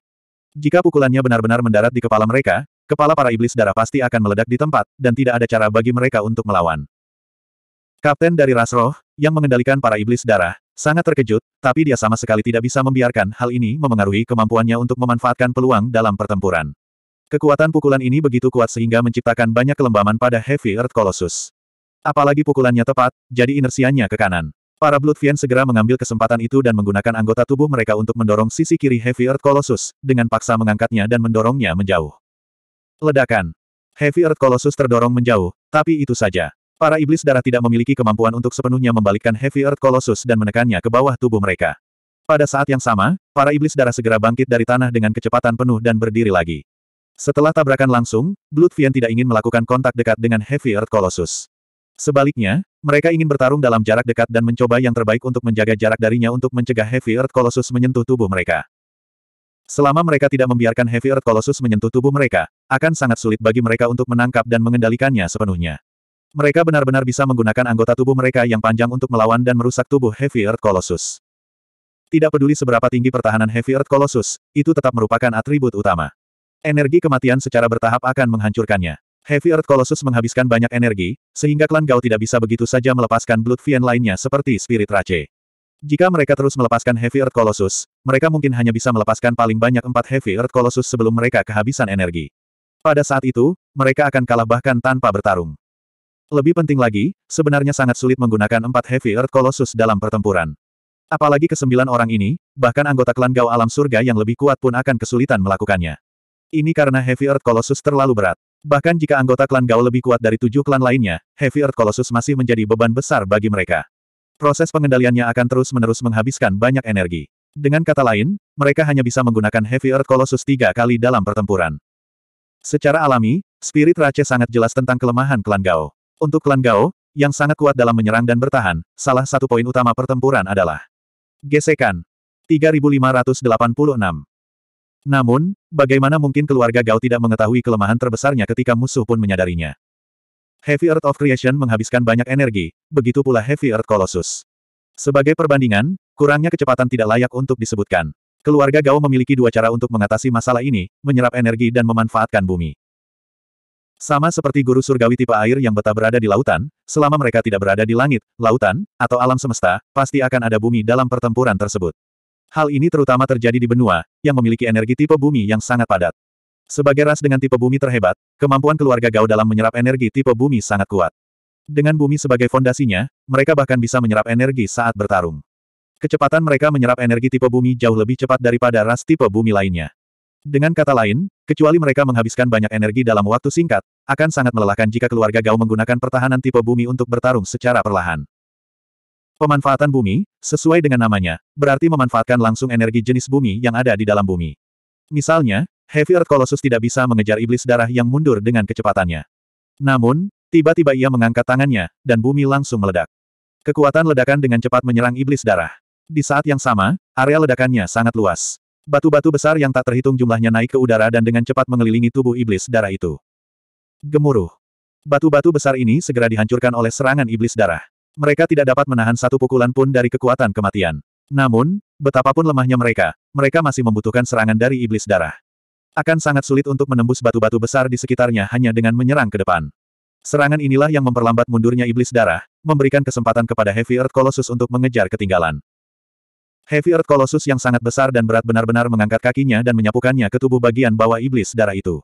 A: Jika pukulannya benar-benar mendarat di kepala mereka, kepala para iblis darah pasti akan meledak di tempat, dan tidak ada cara bagi mereka untuk melawan. Kapten dari Rasroh, yang mengendalikan para iblis darah, sangat terkejut, tapi dia sama sekali tidak bisa membiarkan hal ini memengaruhi kemampuannya untuk memanfaatkan peluang dalam pertempuran. Kekuatan pukulan ini begitu kuat sehingga menciptakan banyak kelembaman pada Heavy Earth Colossus. Apalagi pukulannya tepat, jadi inersianya ke kanan. Para Bloodfiend segera mengambil kesempatan itu dan menggunakan anggota tubuh mereka untuk mendorong sisi kiri Heavy Earth Colossus, dengan paksa mengangkatnya dan mendorongnya menjauh. Ledakan. Heavy Earth Colossus terdorong menjauh, tapi itu saja. Para iblis darah tidak memiliki kemampuan untuk sepenuhnya membalikkan Heavy Earth Colossus dan menekannya ke bawah tubuh mereka. Pada saat yang sama, para iblis darah segera bangkit dari tanah dengan kecepatan penuh dan berdiri lagi. Setelah tabrakan langsung, Bloodfiend tidak ingin melakukan kontak dekat dengan Heavy Earth Colossus. Sebaliknya, mereka ingin bertarung dalam jarak dekat dan mencoba yang terbaik untuk menjaga jarak darinya untuk mencegah Heavy Earth Colossus menyentuh tubuh mereka. Selama mereka tidak membiarkan Heavy Earth Colossus menyentuh tubuh mereka, akan sangat sulit bagi mereka untuk menangkap dan mengendalikannya sepenuhnya. Mereka benar-benar bisa menggunakan anggota tubuh mereka yang panjang untuk melawan dan merusak tubuh Heavy Earth Colossus. Tidak peduli seberapa tinggi pertahanan Heavy Earth Colossus, itu tetap merupakan atribut utama. Energi kematian secara bertahap akan menghancurkannya. Heavy Earth Colossus menghabiskan banyak energi, sehingga klan Gao tidak bisa begitu saja melepaskan Blood Fiend lainnya seperti Spirit Rache. Jika mereka terus melepaskan Heavy Earth Colossus, mereka mungkin hanya bisa melepaskan paling banyak empat Heavy Earth Colossus sebelum mereka kehabisan energi. Pada saat itu, mereka akan kalah bahkan tanpa bertarung. Lebih penting lagi, sebenarnya sangat sulit menggunakan empat Heavy Earth Colossus dalam pertempuran. Apalagi kesembilan orang ini, bahkan anggota klan Gao Alam Surga yang lebih kuat pun akan kesulitan melakukannya. Ini karena Heavy Earth Colossus terlalu berat. Bahkan jika anggota klan Gao lebih kuat dari tujuh klan lainnya, Heavy Earth Colossus masih menjadi beban besar bagi mereka. Proses pengendaliannya akan terus-menerus menghabiskan banyak energi. Dengan kata lain, mereka hanya bisa menggunakan Heavy Earth Colossus tiga kali dalam pertempuran. Secara alami, spirit Rache sangat jelas tentang kelemahan klan Gao. Untuk klan Gao, yang sangat kuat dalam menyerang dan bertahan, salah satu poin utama pertempuran adalah gesekan 3586. Namun, bagaimana mungkin keluarga Gao tidak mengetahui kelemahan terbesarnya ketika musuh pun menyadarinya? Heavy Earth of Creation menghabiskan banyak energi, begitu pula Heavy Earth Colossus. Sebagai perbandingan, kurangnya kecepatan tidak layak untuk disebutkan. Keluarga Gao memiliki dua cara untuk mengatasi masalah ini, menyerap energi dan memanfaatkan bumi. Sama seperti guru surgawi tipe air yang betah berada di lautan, selama mereka tidak berada di langit, lautan, atau alam semesta, pasti akan ada bumi dalam pertempuran tersebut. Hal ini terutama terjadi di benua, yang memiliki energi tipe bumi yang sangat padat. Sebagai ras dengan tipe bumi terhebat, kemampuan keluarga Gao dalam menyerap energi tipe bumi sangat kuat. Dengan bumi sebagai fondasinya, mereka bahkan bisa menyerap energi saat bertarung. Kecepatan mereka menyerap energi tipe bumi jauh lebih cepat daripada ras tipe bumi lainnya. Dengan kata lain, kecuali mereka menghabiskan banyak energi dalam waktu singkat, akan sangat melelahkan jika keluarga Gao menggunakan pertahanan tipe bumi untuk bertarung secara perlahan. Pemanfaatan bumi, sesuai dengan namanya, berarti memanfaatkan langsung energi jenis bumi yang ada di dalam bumi. Misalnya, Heavy Earth Colossus tidak bisa mengejar iblis darah yang mundur dengan kecepatannya. Namun, tiba-tiba ia mengangkat tangannya, dan bumi langsung meledak. Kekuatan ledakan dengan cepat menyerang iblis darah. Di saat yang sama, area ledakannya sangat luas. Batu-batu besar yang tak terhitung jumlahnya naik ke udara dan dengan cepat mengelilingi tubuh iblis darah itu. Gemuruh. Batu-batu besar ini segera dihancurkan oleh serangan iblis darah. Mereka tidak dapat menahan satu pukulan pun dari kekuatan kematian. Namun, betapapun lemahnya mereka, mereka masih membutuhkan serangan dari iblis darah. Akan sangat sulit untuk menembus batu-batu besar di sekitarnya hanya dengan menyerang ke depan. Serangan inilah yang memperlambat mundurnya iblis darah, memberikan kesempatan kepada Heavy Earth Colossus untuk mengejar ketinggalan. Heavy Earth Colossus yang sangat besar dan berat benar-benar mengangkat kakinya dan menyapukannya ke tubuh bagian bawah iblis darah itu.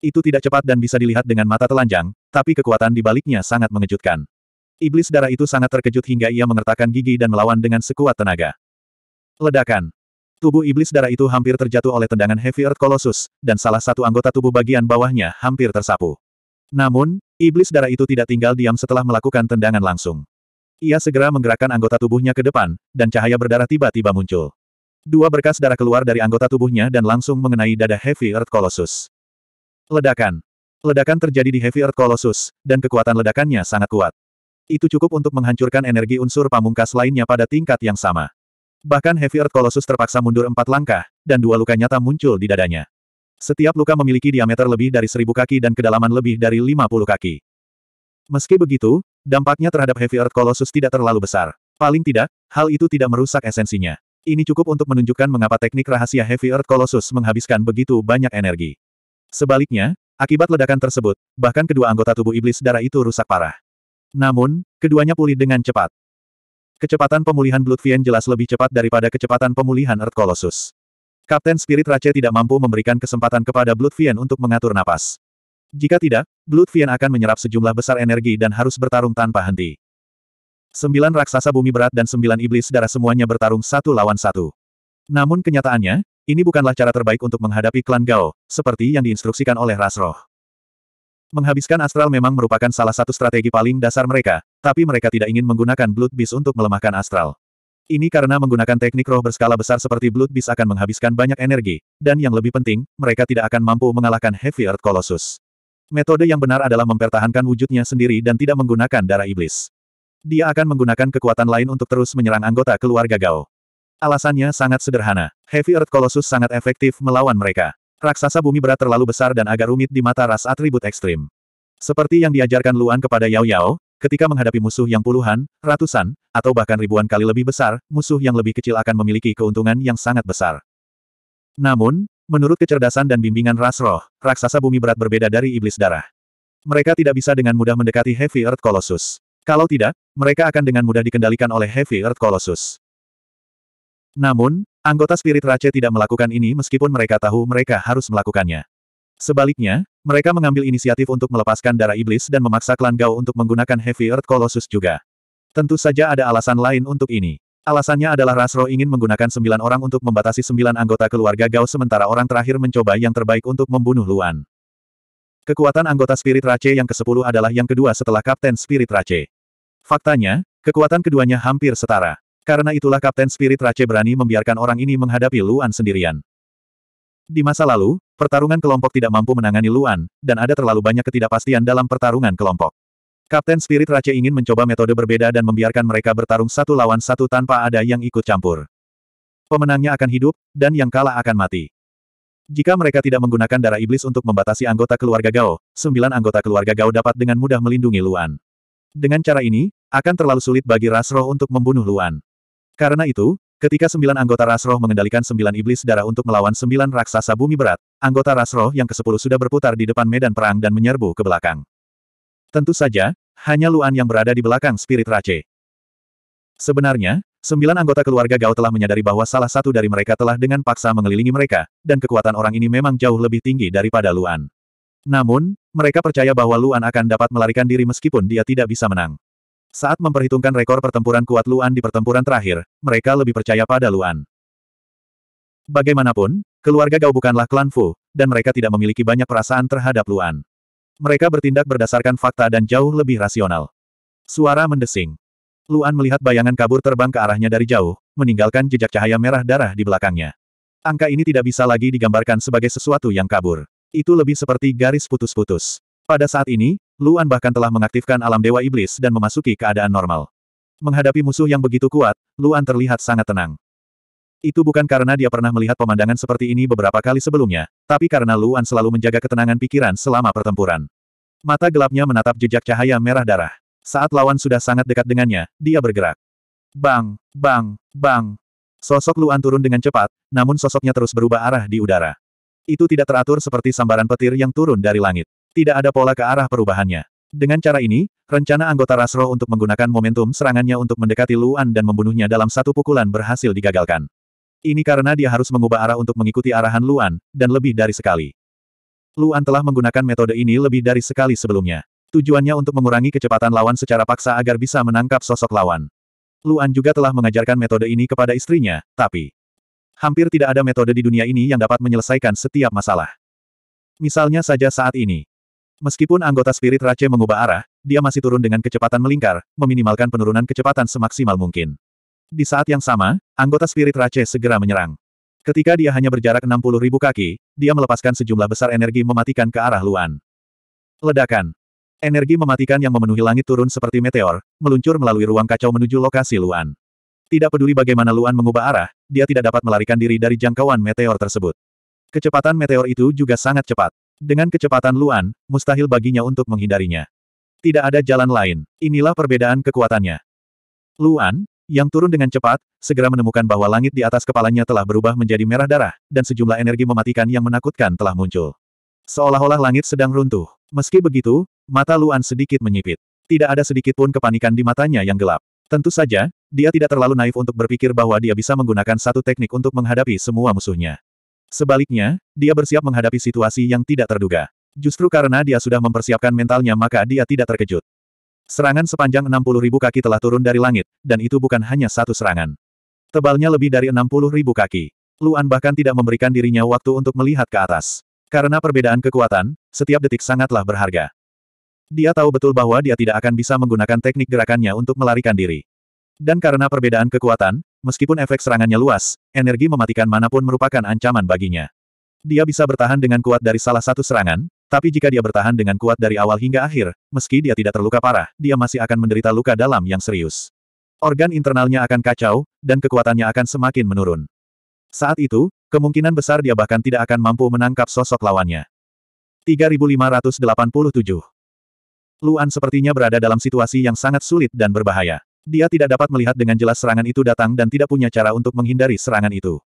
A: Itu tidak cepat dan bisa dilihat dengan mata telanjang, tapi kekuatan di baliknya sangat mengejutkan. Iblis darah itu sangat terkejut hingga ia mengertakkan gigi dan melawan dengan sekuat tenaga. Ledakan. Tubuh iblis darah itu hampir terjatuh oleh tendangan Heavy Earth Colossus, dan salah satu anggota tubuh bagian bawahnya hampir tersapu. Namun, iblis darah itu tidak tinggal diam setelah melakukan tendangan langsung. Ia segera menggerakkan anggota tubuhnya ke depan, dan cahaya berdarah tiba-tiba muncul. Dua berkas darah keluar dari anggota tubuhnya dan langsung mengenai dada Heavy Earth Colossus. Ledakan. Ledakan terjadi di Heavy Earth Colossus, dan kekuatan ledakannya sangat kuat. Itu cukup untuk menghancurkan energi unsur pamungkas lainnya pada tingkat yang sama. Bahkan Heavy Earth Colossus terpaksa mundur empat langkah, dan dua luka nyata muncul di dadanya. Setiap luka memiliki diameter lebih dari seribu kaki dan kedalaman lebih dari lima puluh kaki. Meski begitu, dampaknya terhadap Heavy Earth Colossus tidak terlalu besar. Paling tidak, hal itu tidak merusak esensinya. Ini cukup untuk menunjukkan mengapa teknik rahasia Heavy Earth Colossus menghabiskan begitu banyak energi. Sebaliknya, akibat ledakan tersebut, bahkan kedua anggota tubuh iblis darah itu rusak parah. Namun, keduanya pulih dengan cepat. Kecepatan pemulihan Bloodfiend jelas lebih cepat daripada kecepatan pemulihan Earth Colossus. Kapten Spirit Rache tidak mampu memberikan kesempatan kepada Bloodfiend untuk mengatur napas. Jika tidak, Bloodfiend akan menyerap sejumlah besar energi dan harus bertarung tanpa henti. Sembilan raksasa bumi berat dan sembilan iblis darah semuanya bertarung satu lawan satu. Namun kenyataannya, ini bukanlah cara terbaik untuk menghadapi klan Gao, seperti yang diinstruksikan oleh Rasroh. Menghabiskan astral memang merupakan salah satu strategi paling dasar mereka, tapi mereka tidak ingin menggunakan Blood Beast untuk melemahkan astral. Ini karena menggunakan teknik roh berskala besar seperti Blood Beast akan menghabiskan banyak energi, dan yang lebih penting, mereka tidak akan mampu mengalahkan Heavy Earth Colossus. Metode yang benar adalah mempertahankan wujudnya sendiri dan tidak menggunakan darah iblis. Dia akan menggunakan kekuatan lain untuk terus menyerang anggota keluarga Gao. Alasannya sangat sederhana. Heavy Earth Colossus sangat efektif melawan mereka. Raksasa bumi berat terlalu besar dan agak rumit di mata ras atribut ekstrim. Seperti yang diajarkan Luan kepada Yao Yao, ketika menghadapi musuh yang puluhan, ratusan, atau bahkan ribuan kali lebih besar, musuh yang lebih kecil akan memiliki keuntungan yang sangat besar. Namun, Menurut kecerdasan dan bimbingan ras roh, raksasa bumi berat berbeda dari iblis darah. Mereka tidak bisa dengan mudah mendekati Heavy Earth Colossus. Kalau tidak, mereka akan dengan mudah dikendalikan oleh Heavy Earth Colossus. Namun, anggota spirit Rache tidak melakukan ini meskipun mereka tahu mereka harus melakukannya. Sebaliknya, mereka mengambil inisiatif untuk melepaskan darah iblis dan memaksa klan Gao untuk menggunakan Heavy Earth Colossus juga. Tentu saja ada alasan lain untuk ini. Alasannya adalah Rasro ingin menggunakan sembilan orang untuk membatasi sembilan anggota keluarga Gao sementara orang terakhir mencoba yang terbaik untuk membunuh Luan. Kekuatan anggota Spirit Race yang ke-10 adalah yang kedua setelah Kapten Spirit Race. Faktanya, kekuatan keduanya hampir setara. Karena itulah Kapten Spirit Race berani membiarkan orang ini menghadapi Luan sendirian. Di masa lalu, pertarungan kelompok tidak mampu menangani Luan, dan ada terlalu banyak ketidakpastian dalam pertarungan kelompok. Kapten Spirit Rache ingin mencoba metode berbeda dan membiarkan mereka bertarung satu lawan satu tanpa ada yang ikut campur. Pemenangnya akan hidup, dan yang kalah akan mati. Jika mereka tidak menggunakan darah iblis untuk membatasi anggota keluarga Gao, sembilan anggota keluarga Gao dapat dengan mudah melindungi Luan. Dengan cara ini, akan terlalu sulit bagi Rasroh untuk membunuh Luan. Karena itu, ketika sembilan anggota Rasroh mengendalikan sembilan iblis darah untuk melawan sembilan raksasa bumi berat, anggota Rasroh yang ke sepuluh sudah berputar di depan medan perang dan menyerbu ke belakang. Tentu saja, hanya Luan yang berada di belakang spirit Rache. Sebenarnya, sembilan anggota keluarga Gao telah menyadari bahwa salah satu dari mereka telah dengan paksa mengelilingi mereka, dan kekuatan orang ini memang jauh lebih tinggi daripada Luan. Namun, mereka percaya bahwa Luan akan dapat melarikan diri meskipun dia tidak bisa menang. Saat memperhitungkan rekor pertempuran kuat Luan di pertempuran terakhir, mereka lebih percaya pada Luan. Bagaimanapun, keluarga Gao bukanlah klan Fu, dan mereka tidak memiliki banyak perasaan terhadap Luan. Mereka bertindak berdasarkan fakta dan jauh lebih rasional. Suara mendesing. Luan melihat bayangan kabur terbang ke arahnya dari jauh, meninggalkan jejak cahaya merah darah di belakangnya. Angka ini tidak bisa lagi digambarkan sebagai sesuatu yang kabur. Itu lebih seperti garis putus-putus. Pada saat ini, Luan bahkan telah mengaktifkan alam dewa iblis dan memasuki keadaan normal. Menghadapi musuh yang begitu kuat, Luan terlihat sangat tenang. Itu bukan karena dia pernah melihat pemandangan seperti ini beberapa kali sebelumnya, tapi karena Luan selalu menjaga ketenangan pikiran selama pertempuran. Mata gelapnya menatap jejak cahaya merah darah. Saat lawan sudah sangat dekat dengannya, dia bergerak. Bang, bang, bang. Sosok Luan turun dengan cepat, namun sosoknya terus berubah arah di udara. Itu tidak teratur seperti sambaran petir yang turun dari langit. Tidak ada pola ke arah perubahannya. Dengan cara ini, rencana anggota Rasro untuk menggunakan momentum serangannya untuk mendekati Luan dan membunuhnya dalam satu pukulan berhasil digagalkan. Ini karena dia harus mengubah arah untuk mengikuti arahan Luan, dan lebih dari sekali. Luan telah menggunakan metode ini lebih dari sekali sebelumnya. Tujuannya untuk mengurangi kecepatan lawan secara paksa agar bisa menangkap sosok lawan. Luan juga telah mengajarkan metode ini kepada istrinya, tapi hampir tidak ada metode di dunia ini yang dapat menyelesaikan setiap masalah. Misalnya saja saat ini. Meskipun anggota spirit Rache mengubah arah, dia masih turun dengan kecepatan melingkar, meminimalkan penurunan kecepatan semaksimal mungkin. Di saat yang sama, anggota spirit Rache segera menyerang. Ketika dia hanya berjarak 60 ribu kaki, dia melepaskan sejumlah besar energi mematikan ke arah Luan. Ledakan. Energi mematikan yang memenuhi langit turun seperti meteor, meluncur melalui ruang kacau menuju lokasi Luan. Tidak peduli bagaimana Luan mengubah arah, dia tidak dapat melarikan diri dari jangkauan meteor tersebut. Kecepatan meteor itu juga sangat cepat. Dengan kecepatan Luan, mustahil baginya untuk menghindarinya. Tidak ada jalan lain. Inilah perbedaan kekuatannya. Luan, yang turun dengan cepat, segera menemukan bahwa langit di atas kepalanya telah berubah menjadi merah darah, dan sejumlah energi mematikan yang menakutkan telah muncul. Seolah-olah langit sedang runtuh. Meski begitu, mata Luan sedikit menyipit. Tidak ada sedikit pun kepanikan di matanya yang gelap. Tentu saja, dia tidak terlalu naif untuk berpikir bahwa dia bisa menggunakan satu teknik untuk menghadapi semua musuhnya. Sebaliknya, dia bersiap menghadapi situasi yang tidak terduga. Justru karena dia sudah mempersiapkan mentalnya maka dia tidak terkejut. Serangan sepanjang 60.000 kaki telah turun dari langit, dan itu bukan hanya satu serangan. Tebalnya lebih dari 60.000 kaki. Luan bahkan tidak memberikan dirinya waktu untuk melihat ke atas. Karena perbedaan kekuatan, setiap detik sangatlah berharga. Dia tahu betul bahwa dia tidak akan bisa menggunakan teknik gerakannya untuk melarikan diri. Dan karena perbedaan kekuatan, meskipun efek serangannya luas, energi mematikan manapun merupakan ancaman baginya. Dia bisa bertahan dengan kuat dari salah satu serangan, tapi jika dia bertahan dengan kuat dari awal hingga akhir, meski dia tidak terluka parah, dia masih akan menderita luka dalam yang serius. Organ internalnya akan kacau, dan kekuatannya akan semakin menurun. Saat itu, kemungkinan besar dia bahkan tidak akan mampu menangkap sosok lawannya. 3587 Luan sepertinya berada dalam situasi yang sangat sulit dan berbahaya. Dia tidak dapat melihat dengan jelas serangan itu datang dan tidak punya cara untuk menghindari serangan itu.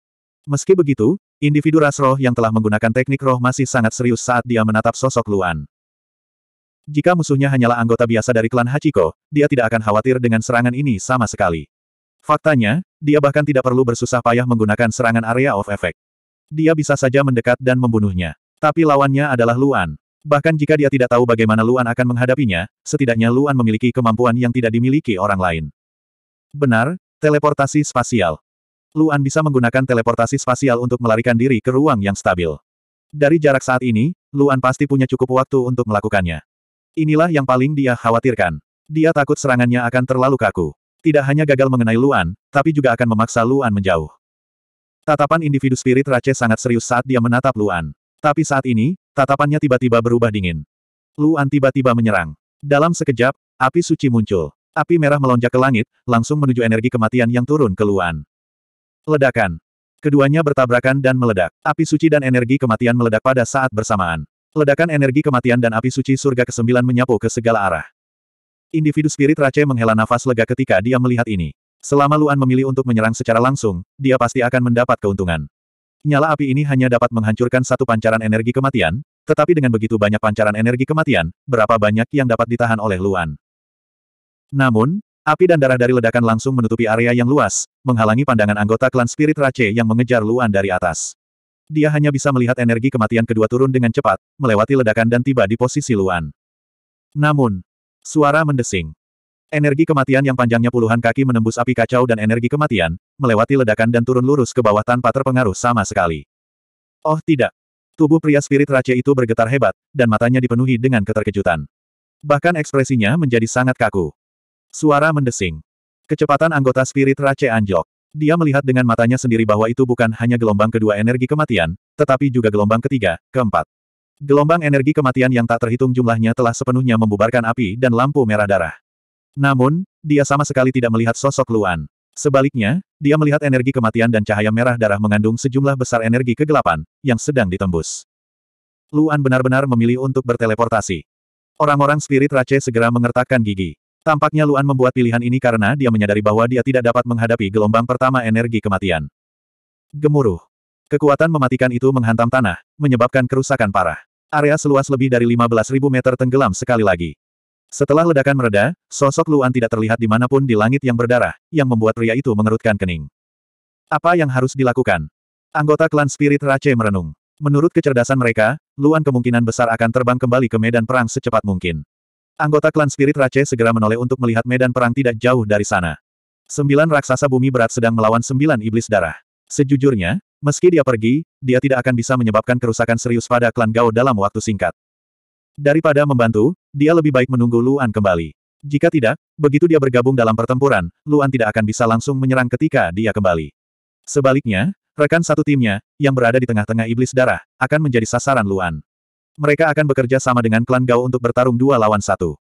A: Meski begitu, individu ras roh yang telah menggunakan teknik roh masih sangat serius saat dia menatap sosok Luan. Jika musuhnya hanyalah anggota biasa dari klan Hachiko, dia tidak akan khawatir dengan serangan ini sama sekali. Faktanya, dia bahkan tidak perlu bersusah payah menggunakan serangan area of effect. Dia bisa saja mendekat dan membunuhnya. Tapi lawannya adalah Luan. Bahkan jika dia tidak tahu bagaimana Luan akan menghadapinya, setidaknya Luan memiliki kemampuan yang tidak dimiliki orang lain. Benar, teleportasi spasial. Luan bisa menggunakan teleportasi spasial untuk melarikan diri ke ruang yang stabil. Dari jarak saat ini, Luan pasti punya cukup waktu untuk melakukannya. Inilah yang paling dia khawatirkan. Dia takut serangannya akan terlalu kaku. Tidak hanya gagal mengenai Luan, tapi juga akan memaksa Luan menjauh. Tatapan individu spirit Rache sangat serius saat dia menatap Luan. Tapi saat ini, tatapannya tiba-tiba berubah dingin. Luan tiba-tiba menyerang. Dalam sekejap, api suci muncul. Api merah melonjak ke langit, langsung menuju energi kematian yang turun ke Luan. Ledakan. Keduanya bertabrakan dan meledak. Api suci dan energi kematian meledak pada saat bersamaan. Ledakan energi kematian dan api suci surga ke-9 menyapu ke segala arah. Individu spirit Rache menghela nafas lega ketika dia melihat ini. Selama Luan memilih untuk menyerang secara langsung, dia pasti akan mendapat keuntungan. Nyala api ini hanya dapat menghancurkan satu pancaran energi kematian, tetapi dengan begitu banyak pancaran energi kematian, berapa banyak yang dapat ditahan oleh Luan. Namun, Api dan darah dari ledakan langsung menutupi area yang luas, menghalangi pandangan anggota klan Spirit Rache yang mengejar Luan dari atas. Dia hanya bisa melihat energi kematian kedua turun dengan cepat, melewati ledakan dan tiba di posisi Luan. Namun, suara mendesing. Energi kematian yang panjangnya puluhan kaki menembus api kacau dan energi kematian, melewati ledakan dan turun lurus ke bawah tanpa terpengaruh sama sekali. Oh tidak. Tubuh pria spirit race itu bergetar hebat, dan matanya dipenuhi dengan keterkejutan. Bahkan ekspresinya menjadi sangat kaku. Suara mendesing. Kecepatan anggota spirit rache anjlok. Dia melihat dengan matanya sendiri bahwa itu bukan hanya gelombang kedua energi kematian, tetapi juga gelombang ketiga, keempat. Gelombang energi kematian yang tak terhitung jumlahnya telah sepenuhnya membubarkan api dan lampu merah darah. Namun, dia sama sekali tidak melihat sosok Luan. Sebaliknya, dia melihat energi kematian dan cahaya merah darah mengandung sejumlah besar energi kegelapan, yang sedang ditembus. Luan benar-benar memilih untuk berteleportasi. Orang-orang spirit Rache segera mengertakkan gigi. Tampaknya Luan membuat pilihan ini karena dia menyadari bahwa dia tidak dapat menghadapi gelombang pertama energi kematian. Gemuruh. Kekuatan mematikan itu menghantam tanah, menyebabkan kerusakan parah. Area seluas lebih dari 15.000 meter tenggelam sekali lagi. Setelah ledakan mereda, sosok Luan tidak terlihat di dimanapun di langit yang berdarah, yang membuat pria itu mengerutkan kening. Apa yang harus dilakukan? Anggota klan Spirit Rache merenung. Menurut kecerdasan mereka, Luan kemungkinan besar akan terbang kembali ke medan perang secepat mungkin. Anggota klan Spirit race segera menoleh untuk melihat medan perang tidak jauh dari sana. Sembilan raksasa bumi berat sedang melawan sembilan iblis darah. Sejujurnya, meski dia pergi, dia tidak akan bisa menyebabkan kerusakan serius pada klan Gao dalam waktu singkat. Daripada membantu, dia lebih baik menunggu Luan kembali. Jika tidak, begitu dia bergabung dalam pertempuran, Luan tidak akan bisa langsung menyerang ketika dia kembali. Sebaliknya, rekan satu timnya, yang berada di tengah-tengah iblis darah, akan menjadi sasaran Luan. Mereka akan bekerja sama dengan klan Gao untuk bertarung dua lawan satu.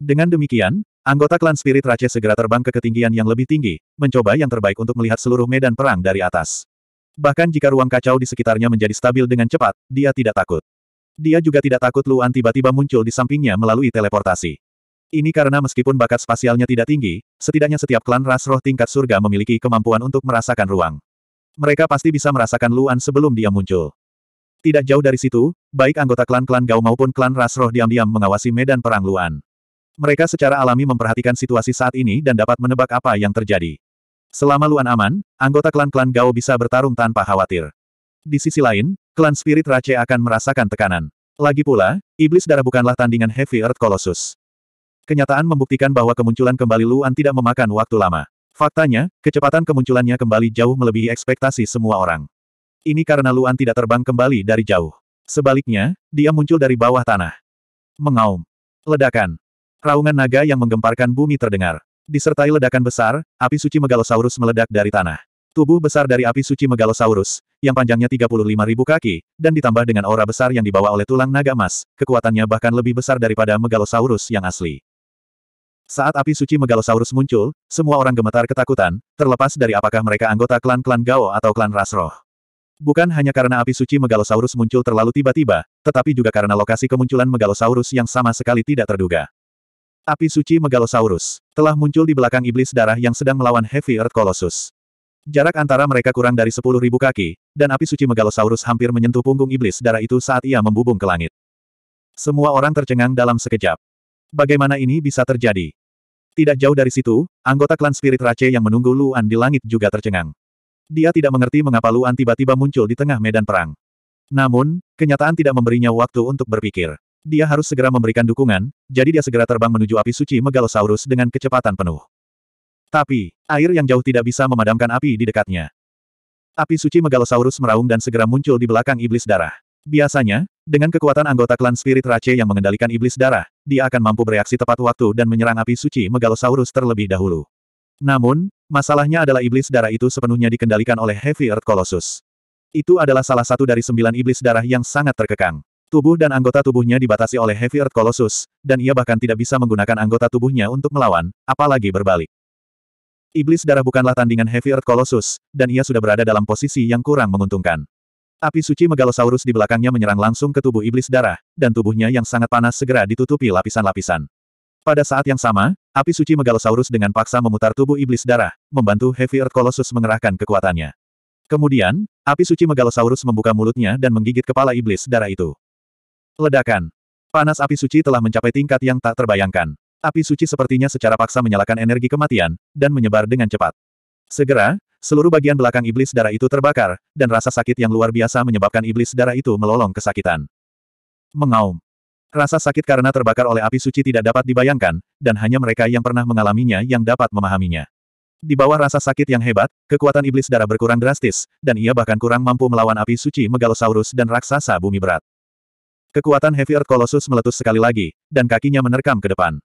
A: Dengan demikian, anggota klan Spirit Rache segera terbang ke ketinggian yang lebih tinggi, mencoba yang terbaik untuk melihat seluruh medan perang dari atas. Bahkan jika ruang kacau di sekitarnya menjadi stabil dengan cepat, dia tidak takut. Dia juga tidak takut Luan tiba-tiba muncul di sampingnya melalui teleportasi. Ini karena meskipun bakat spasialnya tidak tinggi, setidaknya setiap klan ras roh tingkat surga memiliki kemampuan untuk merasakan ruang. Mereka pasti bisa merasakan Luan sebelum dia muncul. Tidak jauh dari situ, baik anggota klan-klan Gao maupun klan Rasroh diam-diam mengawasi medan perang Luan. Mereka secara alami memperhatikan situasi saat ini dan dapat menebak apa yang terjadi. Selama Luan aman, anggota klan-klan Gao bisa bertarung tanpa khawatir. Di sisi lain, klan Spirit Rache akan merasakan tekanan. Lagi pula, Iblis Darah bukanlah tandingan Heavy Earth Colossus. Kenyataan membuktikan bahwa kemunculan kembali Luan tidak memakan waktu lama. Faktanya, kecepatan kemunculannya kembali jauh melebihi ekspektasi semua orang. Ini karena Luan tidak terbang kembali dari jauh. Sebaliknya, dia muncul dari bawah tanah. Mengaum. Ledakan. Raungan naga yang menggemparkan bumi terdengar. Disertai ledakan besar, api suci Megalosaurus meledak dari tanah. Tubuh besar dari api suci Megalosaurus, yang panjangnya 35.000 kaki, dan ditambah dengan aura besar yang dibawa oleh tulang naga emas, kekuatannya bahkan lebih besar daripada Megalosaurus yang asli. Saat api suci Megalosaurus muncul, semua orang gemetar ketakutan, terlepas dari apakah mereka anggota klan-klan Gao atau klan Rasroh. Bukan hanya karena api suci Megalosaurus muncul terlalu tiba-tiba, tetapi juga karena lokasi kemunculan Megalosaurus yang sama sekali tidak terduga. Api suci Megalosaurus telah muncul di belakang iblis darah yang sedang melawan Heavy Earth Colossus. Jarak antara mereka kurang dari 10.000 kaki, dan api suci Megalosaurus hampir menyentuh punggung iblis darah itu saat ia membubung ke langit. Semua orang tercengang dalam sekejap. Bagaimana ini bisa terjadi? Tidak jauh dari situ, anggota klan Spirit Rache yang menunggu Luan di langit juga tercengang. Dia tidak mengerti mengapa Luan tiba-tiba muncul di tengah medan perang. Namun, kenyataan tidak memberinya waktu untuk berpikir. Dia harus segera memberikan dukungan, jadi dia segera terbang menuju api suci Megalosaurus dengan kecepatan penuh. Tapi, air yang jauh tidak bisa memadamkan api di dekatnya. Api suci Megalosaurus meraung dan segera muncul di belakang iblis darah. Biasanya, dengan kekuatan anggota klan Spirit Race yang mengendalikan iblis darah, dia akan mampu bereaksi tepat waktu dan menyerang api suci Megalosaurus terlebih dahulu. Namun, masalahnya adalah iblis darah itu sepenuhnya dikendalikan oleh Heavy Earth Colossus. Itu adalah salah satu dari sembilan iblis darah yang sangat terkekang. Tubuh dan anggota tubuhnya dibatasi oleh Heavy Earth Colossus, dan ia bahkan tidak bisa menggunakan anggota tubuhnya untuk melawan, apalagi berbalik. Iblis darah bukanlah tandingan Heavy Earth Colossus, dan ia sudah berada dalam posisi yang kurang menguntungkan. Api suci Megalosaurus di belakangnya menyerang langsung ke tubuh iblis darah, dan tubuhnya yang sangat panas segera ditutupi lapisan-lapisan. Pada saat yang sama, Api suci Megalosaurus dengan paksa memutar tubuh iblis darah, membantu Heavy Earth Colossus mengerahkan kekuatannya. Kemudian, api suci Megalosaurus membuka mulutnya dan menggigit kepala iblis darah itu. Ledakan. Panas api suci telah mencapai tingkat yang tak terbayangkan. Api suci sepertinya secara paksa menyalakan energi kematian, dan menyebar dengan cepat. Segera, seluruh bagian belakang iblis darah itu terbakar, dan rasa sakit yang luar biasa menyebabkan iblis darah itu melolong kesakitan. Mengaum. Rasa sakit karena terbakar oleh api suci tidak dapat dibayangkan, dan hanya mereka yang pernah mengalaminya yang dapat memahaminya. Di bawah rasa sakit yang hebat, kekuatan iblis darah berkurang drastis, dan ia bahkan kurang mampu melawan api suci Megalosaurus dan raksasa bumi berat. Kekuatan Heavy Earth Colossus meletus sekali lagi, dan kakinya menerkam ke depan.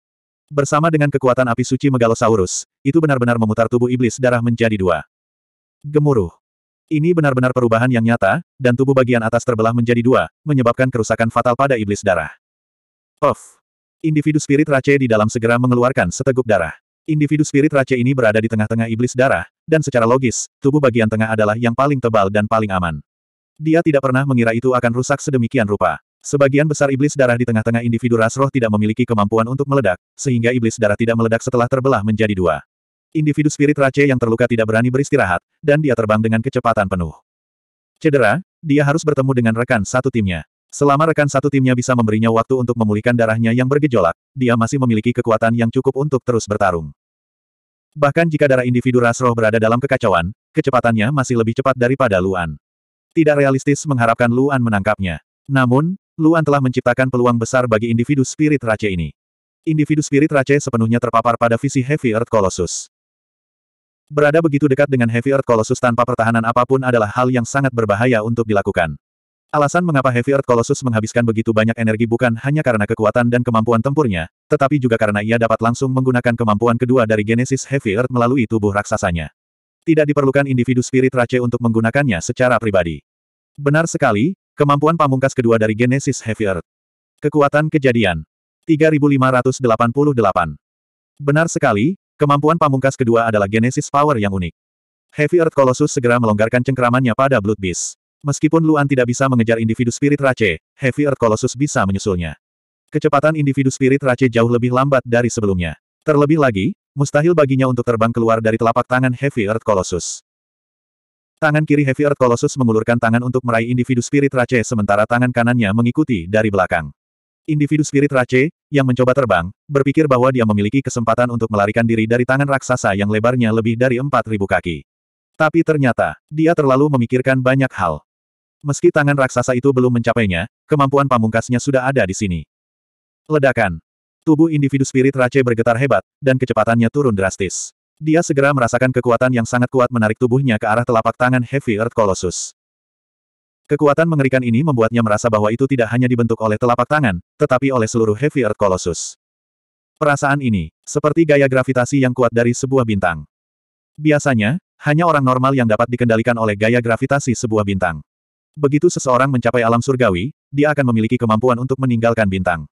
A: Bersama dengan kekuatan api suci Megalosaurus, itu benar-benar memutar tubuh iblis darah menjadi dua. Gemuruh. Ini benar-benar perubahan yang nyata, dan tubuh bagian atas terbelah menjadi dua, menyebabkan kerusakan fatal pada iblis darah. Of! Individu spirit race di dalam segera mengeluarkan seteguk darah. Individu spirit race ini berada di tengah-tengah iblis darah, dan secara logis, tubuh bagian tengah adalah yang paling tebal dan paling aman. Dia tidak pernah mengira itu akan rusak sedemikian rupa. Sebagian besar iblis darah di tengah-tengah individu ras roh tidak memiliki kemampuan untuk meledak, sehingga iblis darah tidak meledak setelah terbelah menjadi dua. Individu spirit race yang terluka tidak berani beristirahat, dan dia terbang dengan kecepatan penuh. Cedera, dia harus bertemu dengan rekan satu timnya. Selama rekan satu timnya bisa memberinya waktu untuk memulihkan darahnya yang bergejolak, dia masih memiliki kekuatan yang cukup untuk terus bertarung. Bahkan jika darah individu Rasroh berada dalam kekacauan, kecepatannya masih lebih cepat daripada Luan. Tidak realistis mengharapkan Luan menangkapnya. Namun, Luan telah menciptakan peluang besar bagi individu spirit race ini. Individu spirit race sepenuhnya terpapar pada visi Heavy Earth Colossus. Berada begitu dekat dengan Heavy Earth Colossus tanpa pertahanan apapun adalah hal yang sangat berbahaya untuk dilakukan. Alasan mengapa Heavy Earth Colossus menghabiskan begitu banyak energi bukan hanya karena kekuatan dan kemampuan tempurnya, tetapi juga karena ia dapat langsung menggunakan kemampuan kedua dari Genesis Heavy Earth melalui tubuh raksasanya. Tidak diperlukan individu spirit race untuk menggunakannya secara pribadi. Benar sekali, kemampuan pamungkas kedua dari Genesis Heavy Earth. Kekuatan kejadian. 3588. Benar sekali, kemampuan pamungkas kedua adalah Genesis Power yang unik. Heavy Earth Colossus segera melonggarkan cengkeramannya pada Blood Beast. Meskipun Luan tidak bisa mengejar individu spirit Rache, Heavy Earth Colossus bisa menyusulnya. Kecepatan individu spirit Rache jauh lebih lambat dari sebelumnya. Terlebih lagi, mustahil baginya untuk terbang keluar dari telapak tangan Heavy Earth Colossus. Tangan kiri Heavy Earth Colossus mengulurkan tangan untuk meraih individu spirit Rache sementara tangan kanannya mengikuti dari belakang. Individu spirit Rache, yang mencoba terbang, berpikir bahwa dia memiliki kesempatan untuk melarikan diri dari tangan raksasa yang lebarnya lebih dari 4.000 kaki. Tapi ternyata, dia terlalu memikirkan banyak hal. Meski tangan raksasa itu belum mencapainya, kemampuan pamungkasnya sudah ada di sini. Ledakan. Tubuh individu spirit Rache bergetar hebat, dan kecepatannya turun drastis. Dia segera merasakan kekuatan yang sangat kuat menarik tubuhnya ke arah telapak tangan Heavy Earth Colossus. Kekuatan mengerikan ini membuatnya merasa bahwa itu tidak hanya dibentuk oleh telapak tangan, tetapi oleh seluruh Heavy Earth Colossus. Perasaan ini, seperti gaya gravitasi yang kuat dari sebuah bintang. Biasanya, hanya orang normal yang dapat dikendalikan oleh gaya gravitasi sebuah bintang. Begitu seseorang mencapai alam surgawi, dia akan memiliki kemampuan untuk meninggalkan bintang.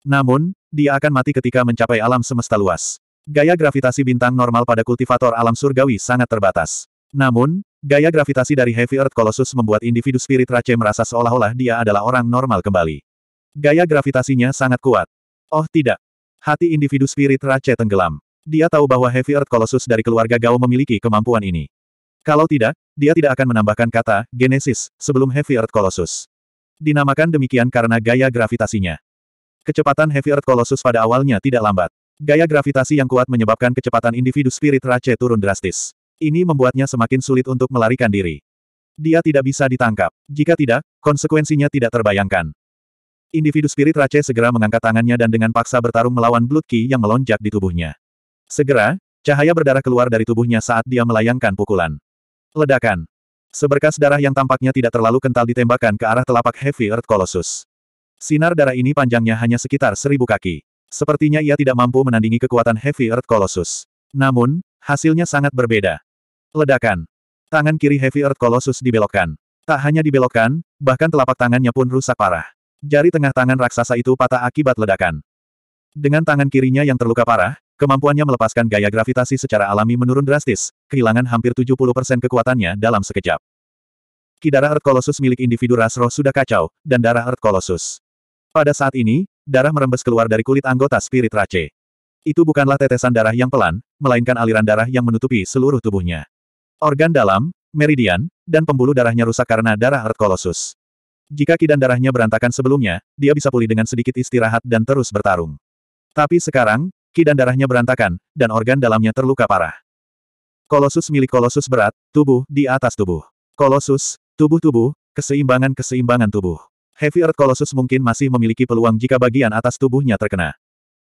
A: Namun, dia akan mati ketika mencapai alam semesta luas. Gaya gravitasi bintang normal pada kultivator alam surgawi sangat terbatas. Namun, gaya gravitasi dari Heavy Earth Colossus membuat individu spirit Rache merasa seolah-olah dia adalah orang normal kembali. Gaya gravitasinya sangat kuat. Oh tidak. Hati individu spirit Rache tenggelam. Dia tahu bahwa Heavy Earth Colossus dari keluarga Gao memiliki kemampuan ini. Kalau tidak, dia tidak akan menambahkan kata Genesis sebelum Heavy Earth Colossus. Dinamakan demikian karena gaya gravitasinya. Kecepatan Heavy Earth Colossus pada awalnya tidak lambat. Gaya gravitasi yang kuat menyebabkan kecepatan individu spirit Rache turun drastis. Ini membuatnya semakin sulit untuk melarikan diri. Dia tidak bisa ditangkap. Jika tidak, konsekuensinya tidak terbayangkan. Individu spirit Rache segera mengangkat tangannya dan dengan paksa bertarung melawan Blood Key yang melonjak di tubuhnya. Segera, cahaya berdarah keluar dari tubuhnya saat dia melayangkan pukulan. Ledakan. Seberkas darah yang tampaknya tidak terlalu kental ditembakkan ke arah telapak Heavy Earth Colossus. Sinar darah ini panjangnya hanya sekitar seribu kaki. Sepertinya ia tidak mampu menandingi kekuatan Heavy Earth Colossus. Namun, hasilnya sangat berbeda. Ledakan. Tangan kiri Heavy Earth Colossus dibelokkan. Tak hanya dibelokkan, bahkan telapak tangannya pun rusak parah. Jari tengah tangan raksasa itu patah akibat ledakan. Dengan tangan kirinya yang terluka parah, Kemampuannya melepaskan gaya gravitasi secara alami menurun drastis, kehilangan hampir 70% kekuatannya dalam sekejap. darah Earth Colossus milik individu ras roh sudah kacau, dan darah Earth Colossus. Pada saat ini, darah merembes keluar dari kulit anggota spirit Rac'e. Itu bukanlah tetesan darah yang pelan, melainkan aliran darah yang menutupi seluruh tubuhnya. Organ dalam, meridian, dan pembuluh darahnya rusak karena darah Earth Colossus. Jika kidan darahnya berantakan sebelumnya, dia bisa pulih dengan sedikit istirahat dan terus bertarung. Tapi sekarang, ki dan darahnya berantakan, dan organ dalamnya terluka parah. Kolosus milik kolosus berat, tubuh di atas tubuh. Kolosus, tubuh-tubuh, keseimbangan-keseimbangan tubuh. Heavy Earth Colossus mungkin masih memiliki peluang jika bagian atas tubuhnya terkena.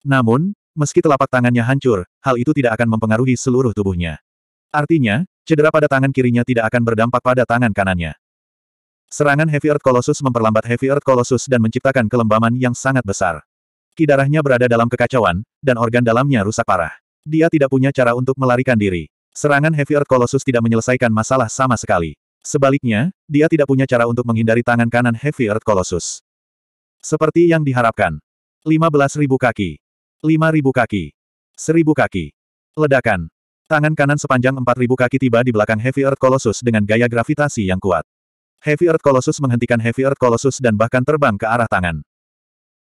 A: Namun, meski telapak tangannya hancur, hal itu tidak akan mempengaruhi seluruh tubuhnya. Artinya, cedera pada tangan kirinya tidak akan berdampak pada tangan kanannya. Serangan Heavy Earth Colossus memperlambat Heavy Earth Colossus dan menciptakan kelembaman yang sangat besar. Ki darahnya berada dalam kekacauan, dan organ dalamnya rusak parah. Dia tidak punya cara untuk melarikan diri. Serangan Heavy Earth Colossus tidak menyelesaikan masalah sama sekali. Sebaliknya, dia tidak punya cara untuk menghindari tangan kanan Heavy Earth Colossus. Seperti yang diharapkan. 15.000 kaki. 5.000 kaki. 1.000 kaki. Ledakan. Tangan kanan sepanjang 4.000 kaki tiba di belakang Heavy Earth Colossus dengan gaya gravitasi yang kuat. Heavy Earth Colossus menghentikan Heavy Earth Colossus dan bahkan terbang ke arah tangan.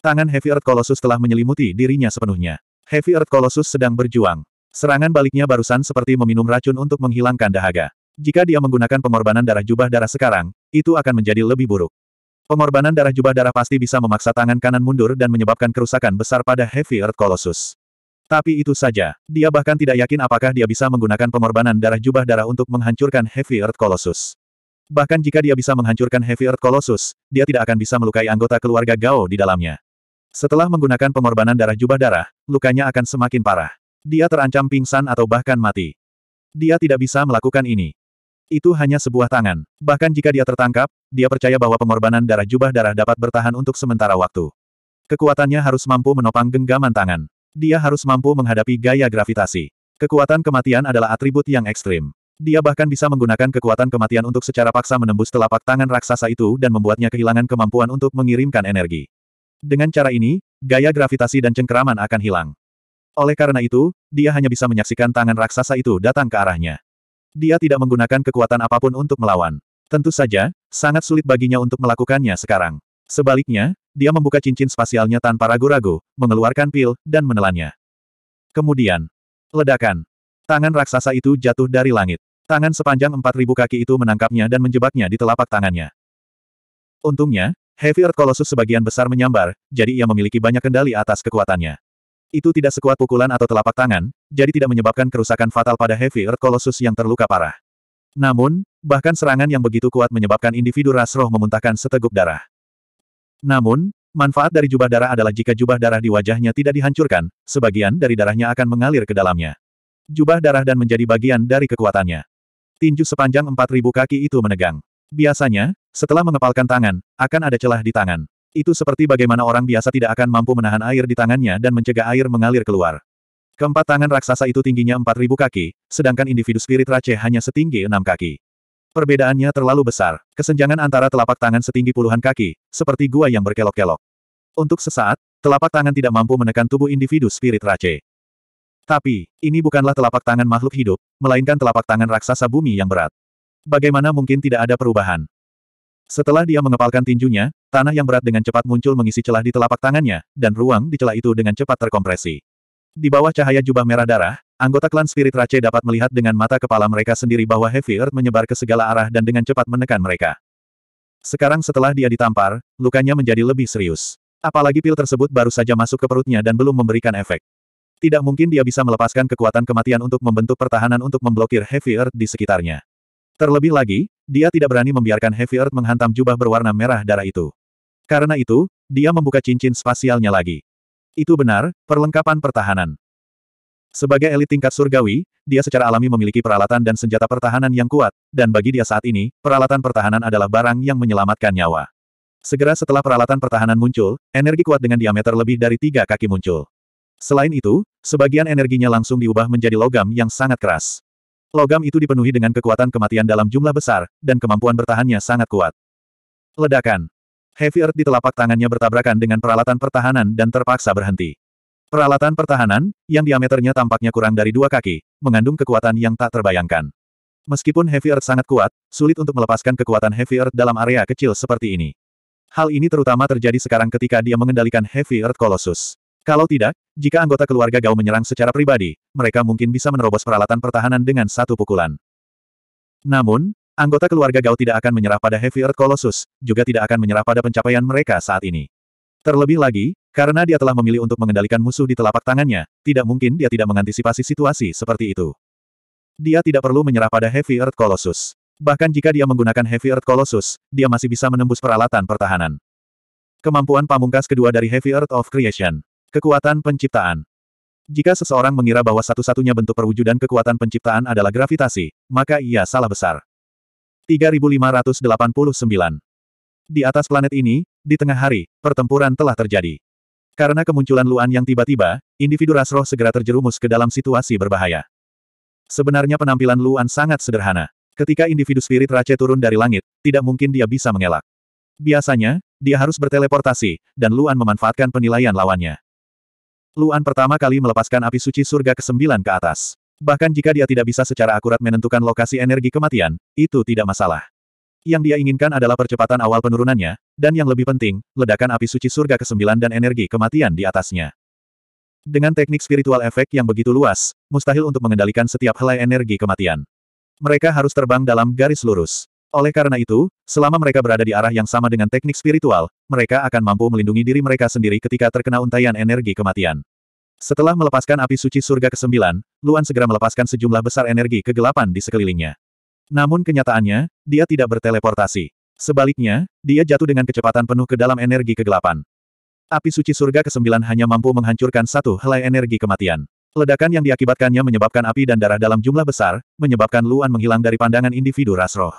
A: Tangan Heavy Earth Colossus telah menyelimuti dirinya sepenuhnya. Heavy Earth Colossus sedang berjuang. Serangan baliknya barusan seperti meminum racun untuk menghilangkan dahaga. Jika dia menggunakan pengorbanan darah jubah darah sekarang, itu akan menjadi lebih buruk. Pengorbanan darah jubah darah pasti bisa memaksa tangan kanan mundur dan menyebabkan kerusakan besar pada Heavy Earth Colossus. Tapi itu saja, dia bahkan tidak yakin apakah dia bisa menggunakan pengorbanan darah jubah darah untuk menghancurkan Heavy Earth Colossus. Bahkan jika dia bisa menghancurkan Heavy Earth Colossus, dia tidak akan bisa melukai anggota keluarga Gao di dalamnya. Setelah menggunakan pengorbanan darah jubah darah, lukanya akan semakin parah. Dia terancam pingsan atau bahkan mati. Dia tidak bisa melakukan ini. Itu hanya sebuah tangan. Bahkan jika dia tertangkap, dia percaya bahwa pengorbanan darah jubah darah dapat bertahan untuk sementara waktu. Kekuatannya harus mampu menopang genggaman tangan. Dia harus mampu menghadapi gaya gravitasi. Kekuatan kematian adalah atribut yang ekstrim. Dia bahkan bisa menggunakan kekuatan kematian untuk secara paksa menembus telapak tangan raksasa itu dan membuatnya kehilangan kemampuan untuk mengirimkan energi. Dengan cara ini, gaya gravitasi dan cengkeraman akan hilang. Oleh karena itu, dia hanya bisa menyaksikan tangan raksasa itu datang ke arahnya. Dia tidak menggunakan kekuatan apapun untuk melawan. Tentu saja, sangat sulit baginya untuk melakukannya sekarang. Sebaliknya, dia membuka cincin spasialnya tanpa ragu-ragu, mengeluarkan pil, dan menelannya. Kemudian, ledakan. Tangan raksasa itu jatuh dari langit. Tangan sepanjang 4.000 kaki itu menangkapnya dan menjebaknya di telapak tangannya. Untungnya, Heavy Earth Colossus sebagian besar menyambar, jadi ia memiliki banyak kendali atas kekuatannya. Itu tidak sekuat pukulan atau telapak tangan, jadi tidak menyebabkan kerusakan fatal pada Heavy Earth Colossus yang terluka parah. Namun, bahkan serangan yang begitu kuat menyebabkan individu ras roh memuntahkan seteguk darah. Namun, manfaat dari jubah darah adalah jika jubah darah di wajahnya tidak dihancurkan, sebagian dari darahnya akan mengalir ke dalamnya. Jubah darah dan menjadi bagian dari kekuatannya. Tinju sepanjang 4.000 kaki itu menegang. Biasanya, setelah mengepalkan tangan, akan ada celah di tangan. Itu seperti bagaimana orang biasa tidak akan mampu menahan air di tangannya dan mencegah air mengalir keluar. Keempat tangan raksasa itu tingginya 4.000 kaki, sedangkan individu spirit race hanya setinggi 6 kaki. Perbedaannya terlalu besar, kesenjangan antara telapak tangan setinggi puluhan kaki, seperti gua yang berkelok-kelok. Untuk sesaat, telapak tangan tidak mampu menekan tubuh individu spirit race. Tapi, ini bukanlah telapak tangan makhluk hidup, melainkan telapak tangan raksasa bumi yang berat. Bagaimana mungkin tidak ada perubahan? Setelah dia mengepalkan tinjunya, tanah yang berat dengan cepat muncul mengisi celah di telapak tangannya, dan ruang di celah itu dengan cepat terkompresi. Di bawah cahaya jubah merah darah, anggota klan Spirit Race dapat melihat dengan mata kepala mereka sendiri bahwa Heavy Earth menyebar ke segala arah dan dengan cepat menekan mereka. Sekarang setelah dia ditampar, lukanya menjadi lebih serius. Apalagi pil tersebut baru saja masuk ke perutnya dan belum memberikan efek. Tidak mungkin dia bisa melepaskan kekuatan kematian untuk membentuk pertahanan untuk memblokir Heavy Earth di sekitarnya. Terlebih lagi, dia tidak berani membiarkan Heavy Earth menghantam jubah berwarna merah darah itu. Karena itu, dia membuka cincin spasialnya lagi. Itu benar, perlengkapan pertahanan. Sebagai elit tingkat surgawi, dia secara alami memiliki peralatan dan senjata pertahanan yang kuat, dan bagi dia saat ini, peralatan pertahanan adalah barang yang menyelamatkan nyawa. Segera setelah peralatan pertahanan muncul, energi kuat dengan diameter lebih dari tiga kaki muncul. Selain itu, sebagian energinya langsung diubah menjadi logam yang sangat keras. Logam itu dipenuhi dengan kekuatan kematian dalam jumlah besar, dan kemampuan bertahannya sangat kuat. Ledakan. Heavy Earth di telapak tangannya bertabrakan dengan peralatan pertahanan dan terpaksa berhenti. Peralatan pertahanan, yang diameternya tampaknya kurang dari dua kaki, mengandung kekuatan yang tak terbayangkan. Meskipun Heavy Earth sangat kuat, sulit untuk melepaskan kekuatan Heavy Earth dalam area kecil seperti ini. Hal ini terutama terjadi sekarang ketika dia mengendalikan Heavy Earth Colossus. Kalau tidak, jika anggota keluarga Gao menyerang secara pribadi, mereka mungkin bisa menerobos peralatan pertahanan dengan satu pukulan. Namun, anggota keluarga Gao tidak akan menyerah pada Heavy Earth Colossus, juga tidak akan menyerah pada pencapaian mereka saat ini. Terlebih lagi, karena dia telah memilih untuk mengendalikan musuh di telapak tangannya, tidak mungkin dia tidak mengantisipasi situasi seperti itu. Dia tidak perlu menyerah pada Heavy Earth Colossus. Bahkan jika dia menggunakan Heavy Earth Colossus, dia masih bisa menembus peralatan pertahanan. Kemampuan pamungkas kedua dari Heavy Earth of Creation. Kekuatan penciptaan. Jika seseorang mengira bahwa satu-satunya bentuk perwujudan kekuatan penciptaan adalah gravitasi, maka ia salah besar. 3589. Di atas planet ini, di tengah hari, pertempuran telah terjadi. Karena kemunculan Luan yang tiba-tiba, individu Rasroh segera terjerumus ke dalam situasi berbahaya. Sebenarnya penampilan Luan sangat sederhana. Ketika individu spirit Rache turun dari langit, tidak mungkin dia bisa mengelak. Biasanya, dia harus berteleportasi, dan Luan memanfaatkan penilaian lawannya. Luan pertama kali melepaskan api suci surga ke-9 ke atas. Bahkan jika dia tidak bisa secara akurat menentukan lokasi energi kematian, itu tidak masalah. Yang dia inginkan adalah percepatan awal penurunannya, dan yang lebih penting, ledakan api suci surga ke-9 dan energi kematian di atasnya. Dengan teknik spiritual efek yang begitu luas, mustahil untuk mengendalikan setiap helai energi kematian. Mereka harus terbang dalam garis lurus. Oleh karena itu, selama mereka berada di arah yang sama dengan teknik spiritual, mereka akan mampu melindungi diri mereka sendiri ketika terkena untaian energi kematian. Setelah melepaskan api suci surga ke-9, Luan segera melepaskan sejumlah besar energi kegelapan di sekelilingnya. Namun kenyataannya, dia tidak berteleportasi. Sebaliknya, dia jatuh dengan kecepatan penuh ke dalam energi kegelapan. Api suci surga ke-9 hanya mampu menghancurkan satu helai energi kematian. Ledakan yang diakibatkannya menyebabkan api dan darah dalam jumlah besar, menyebabkan Luan menghilang dari pandangan individu Rasroh.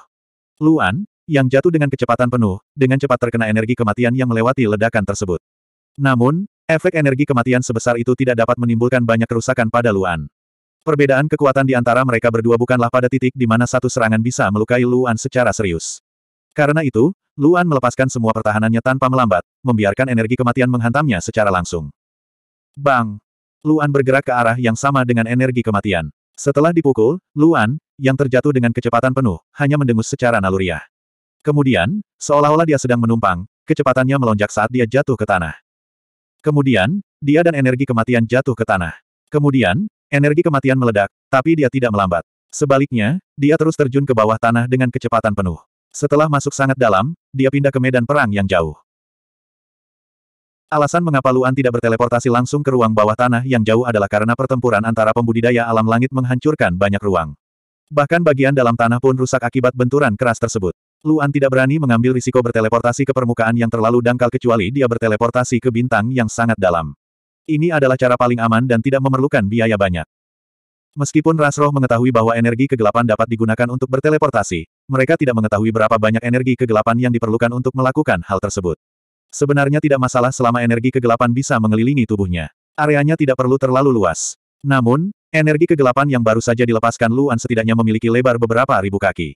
A: Luan, yang jatuh dengan kecepatan penuh, dengan cepat terkena energi kematian yang melewati ledakan tersebut. Namun, efek energi kematian sebesar itu tidak dapat menimbulkan banyak kerusakan pada Luan. Perbedaan kekuatan di antara mereka berdua bukanlah pada titik di mana satu serangan bisa melukai Luan secara serius. Karena itu, Luan melepaskan semua pertahanannya tanpa melambat, membiarkan energi kematian menghantamnya secara langsung. Bang! Luan bergerak ke arah yang sama dengan energi kematian. Setelah dipukul, Luan, yang terjatuh dengan kecepatan penuh, hanya mendengus secara naluriah. Kemudian, seolah-olah dia sedang menumpang, kecepatannya melonjak saat dia jatuh ke tanah. Kemudian, dia dan energi kematian jatuh ke tanah. Kemudian, energi kematian meledak, tapi dia tidak melambat. Sebaliknya, dia terus terjun ke bawah tanah dengan kecepatan penuh. Setelah masuk sangat dalam, dia pindah ke medan perang yang jauh. Alasan mengapa Luan tidak berteleportasi langsung ke ruang bawah tanah yang jauh adalah karena pertempuran antara pembudidaya alam langit menghancurkan banyak ruang. Bahkan bagian dalam tanah pun rusak akibat benturan keras tersebut. Luan tidak berani mengambil risiko berteleportasi ke permukaan yang terlalu dangkal kecuali dia berteleportasi ke bintang yang sangat dalam. Ini adalah cara paling aman dan tidak memerlukan biaya banyak. Meskipun Rasroh mengetahui bahwa energi kegelapan dapat digunakan untuk berteleportasi, mereka tidak mengetahui berapa banyak energi kegelapan yang diperlukan untuk melakukan hal tersebut. Sebenarnya tidak masalah selama energi kegelapan bisa mengelilingi tubuhnya. Areanya tidak perlu terlalu luas. Namun, Energi kegelapan yang baru saja dilepaskan Luan setidaknya memiliki lebar beberapa ribu kaki.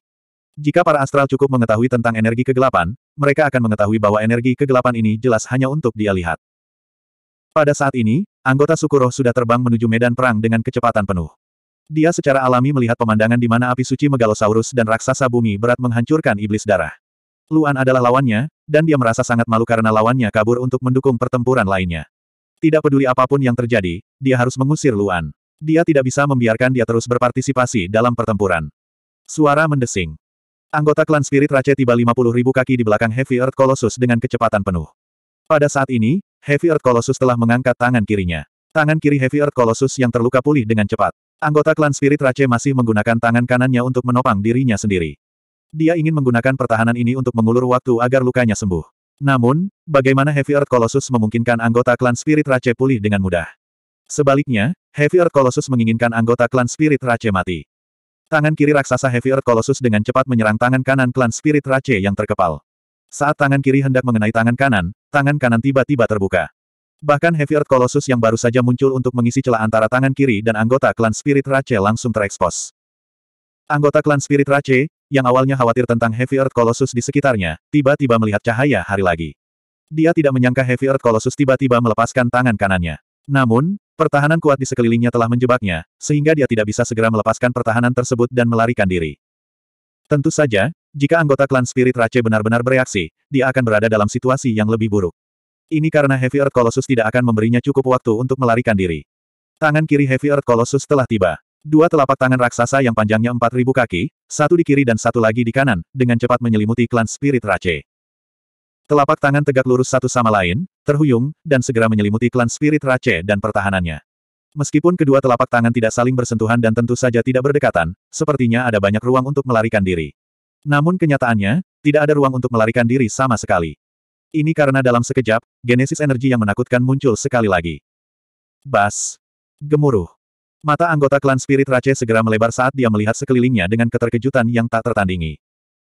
A: Jika para astral cukup mengetahui tentang energi kegelapan, mereka akan mengetahui bahwa energi kegelapan ini jelas hanya untuk dia lihat. Pada saat ini, anggota Sukuroh sudah terbang menuju medan perang dengan kecepatan penuh. Dia secara alami melihat pemandangan di mana api suci Megalosaurus dan raksasa bumi berat menghancurkan iblis darah. Luan adalah lawannya, dan dia merasa sangat malu karena lawannya kabur untuk mendukung pertempuran lainnya. Tidak peduli apapun yang terjadi, dia harus mengusir Luan. Dia tidak bisa membiarkan dia terus berpartisipasi dalam pertempuran. Suara mendesing. Anggota klan Spirit Rache tiba 50 kaki di belakang Heavy Earth Colossus dengan kecepatan penuh. Pada saat ini, Heavy Earth Colossus telah mengangkat tangan kirinya. Tangan kiri Heavy Earth Colossus yang terluka pulih dengan cepat. Anggota klan Spirit Rache masih menggunakan tangan kanannya untuk menopang dirinya sendiri. Dia ingin menggunakan pertahanan ini untuk mengulur waktu agar lukanya sembuh. Namun, bagaimana Heavy Earth Colossus memungkinkan anggota klan Spirit Rache pulih dengan mudah? Sebaliknya, Heavy Earth Colossus menginginkan anggota klan Spirit Rache mati. Tangan kiri raksasa Heavy Earth Colossus dengan cepat menyerang tangan kanan klan Spirit Rache yang terkepal. Saat tangan kiri hendak mengenai tangan kanan, tangan kanan tiba-tiba terbuka. Bahkan Heavy Earth Colossus yang baru saja muncul untuk mengisi celah antara tangan kiri dan anggota klan Spirit Rache langsung terekspos. Anggota klan Spirit Rache, yang awalnya khawatir tentang Heavy Earth Colossus di sekitarnya, tiba-tiba melihat cahaya hari lagi. Dia tidak menyangka Heavy Earth Colossus tiba-tiba melepaskan tangan kanannya. Namun, Pertahanan kuat di sekelilingnya telah menjebaknya, sehingga dia tidak bisa segera melepaskan pertahanan tersebut dan melarikan diri. Tentu saja, jika anggota klan Spirit Rache benar-benar bereaksi, dia akan berada dalam situasi yang lebih buruk. Ini karena Heavy Earth Colossus tidak akan memberinya cukup waktu untuk melarikan diri. Tangan kiri Heavy Earth Colossus telah tiba. Dua telapak tangan raksasa yang panjangnya 4.000 kaki, satu di kiri dan satu lagi di kanan, dengan cepat menyelimuti klan Spirit Rache. Telapak tangan tegak lurus satu sama lain, terhuyung, dan segera menyelimuti klan spirit Rache dan pertahanannya. Meskipun kedua telapak tangan tidak saling bersentuhan dan tentu saja tidak berdekatan, sepertinya ada banyak ruang untuk melarikan diri. Namun kenyataannya, tidak ada ruang untuk melarikan diri sama sekali. Ini karena dalam sekejap, genesis energi yang menakutkan muncul sekali lagi. Bas. Gemuruh. Mata anggota klan Spirit Rache segera melebar saat dia melihat sekelilingnya dengan keterkejutan yang tak tertandingi.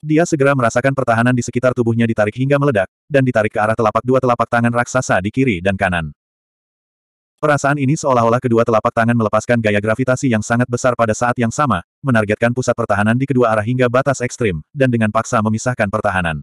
A: Dia segera merasakan pertahanan di sekitar tubuhnya ditarik hingga meledak, dan ditarik ke arah telapak dua telapak tangan raksasa di kiri dan kanan. Perasaan ini seolah-olah kedua telapak tangan melepaskan gaya gravitasi yang sangat besar pada saat yang sama, menargetkan pusat pertahanan di kedua arah hingga batas ekstrim, dan dengan paksa memisahkan pertahanan.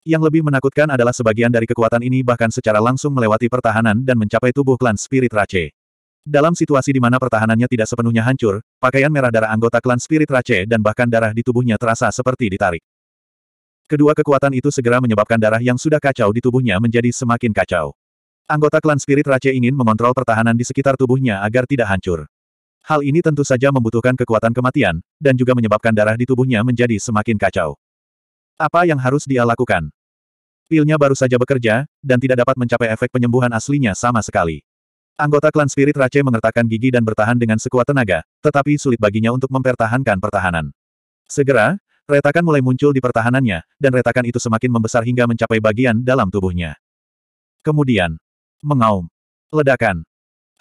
A: Yang lebih menakutkan adalah sebagian dari kekuatan ini bahkan secara langsung melewati pertahanan dan mencapai tubuh klan Spirit Rache. Dalam situasi di mana pertahanannya tidak sepenuhnya hancur, pakaian merah darah anggota klan Spirit Rache dan bahkan darah di tubuhnya terasa seperti ditarik. Kedua kekuatan itu segera menyebabkan darah yang sudah kacau di tubuhnya menjadi semakin kacau. Anggota klan Spirit Rache ingin mengontrol pertahanan di sekitar tubuhnya agar tidak hancur. Hal ini tentu saja membutuhkan kekuatan kematian, dan juga menyebabkan darah di tubuhnya menjadi semakin kacau. Apa yang harus dia lakukan? Pilnya baru saja bekerja, dan tidak dapat mencapai efek penyembuhan aslinya sama sekali. Anggota klan Spirit Race mengertakkan gigi dan bertahan dengan sekuat tenaga, tetapi sulit baginya untuk mempertahankan pertahanan. Segera, retakan mulai muncul di pertahanannya, dan retakan itu semakin membesar hingga mencapai bagian dalam tubuhnya. Kemudian, mengaum, ledakan.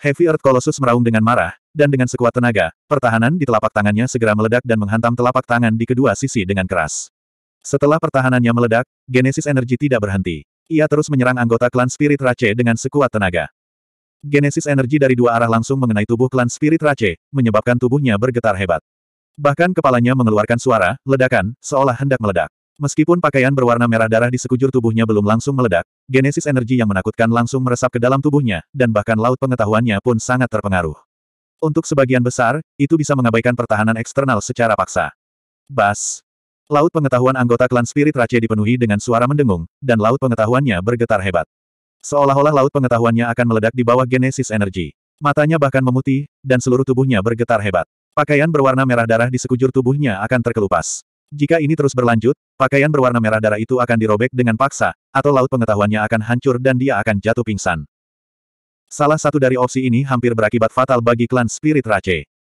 A: Heavy Earth Colossus meraung dengan marah, dan dengan sekuat tenaga, pertahanan di telapak tangannya segera meledak dan menghantam telapak tangan di kedua sisi dengan keras. Setelah pertahanannya meledak, genesis energi tidak berhenti. Ia terus menyerang anggota klan Spirit Race dengan sekuat tenaga. Genesis energi dari dua arah langsung mengenai tubuh klan Spirit Rache, menyebabkan tubuhnya bergetar hebat. Bahkan kepalanya mengeluarkan suara, ledakan, seolah hendak meledak. Meskipun pakaian berwarna merah darah di sekujur tubuhnya belum langsung meledak, genesis energi yang menakutkan langsung meresap ke dalam tubuhnya, dan bahkan laut pengetahuannya pun sangat terpengaruh. Untuk sebagian besar, itu bisa mengabaikan pertahanan eksternal secara paksa. Bas. Laut pengetahuan anggota klan Spirit Rache dipenuhi dengan suara mendengung, dan laut pengetahuannya bergetar hebat. Seolah-olah laut pengetahuannya akan meledak di bawah genesis Energy. Matanya bahkan memutih, dan seluruh tubuhnya bergetar hebat. Pakaian berwarna merah darah di sekujur tubuhnya akan terkelupas. Jika ini terus berlanjut, pakaian berwarna merah darah itu akan dirobek dengan paksa, atau laut pengetahuannya akan hancur dan dia akan jatuh pingsan. Salah satu dari opsi ini hampir berakibat fatal bagi klan Spirit Rache.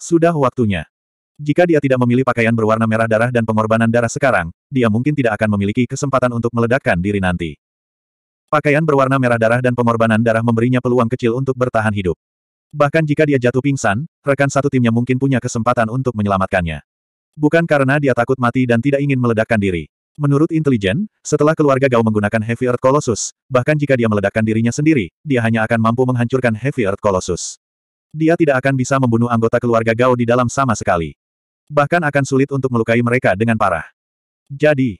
A: Sudah waktunya. Jika dia tidak memilih pakaian berwarna merah darah dan pengorbanan darah sekarang, dia mungkin tidak akan memiliki kesempatan untuk meledakkan diri nanti. Pakaian berwarna merah darah dan pengorbanan darah memberinya peluang kecil untuk bertahan hidup. Bahkan jika dia jatuh pingsan, rekan satu timnya mungkin punya kesempatan untuk menyelamatkannya. Bukan karena dia takut mati dan tidak ingin meledakkan diri. Menurut intelijen, setelah keluarga Gao menggunakan Heavy Earth Colossus, bahkan jika dia meledakkan dirinya sendiri, dia hanya akan mampu menghancurkan Heavy Earth Colossus. Dia tidak akan bisa membunuh anggota keluarga Gao di dalam sama sekali. Bahkan akan sulit untuk melukai mereka dengan parah. Jadi,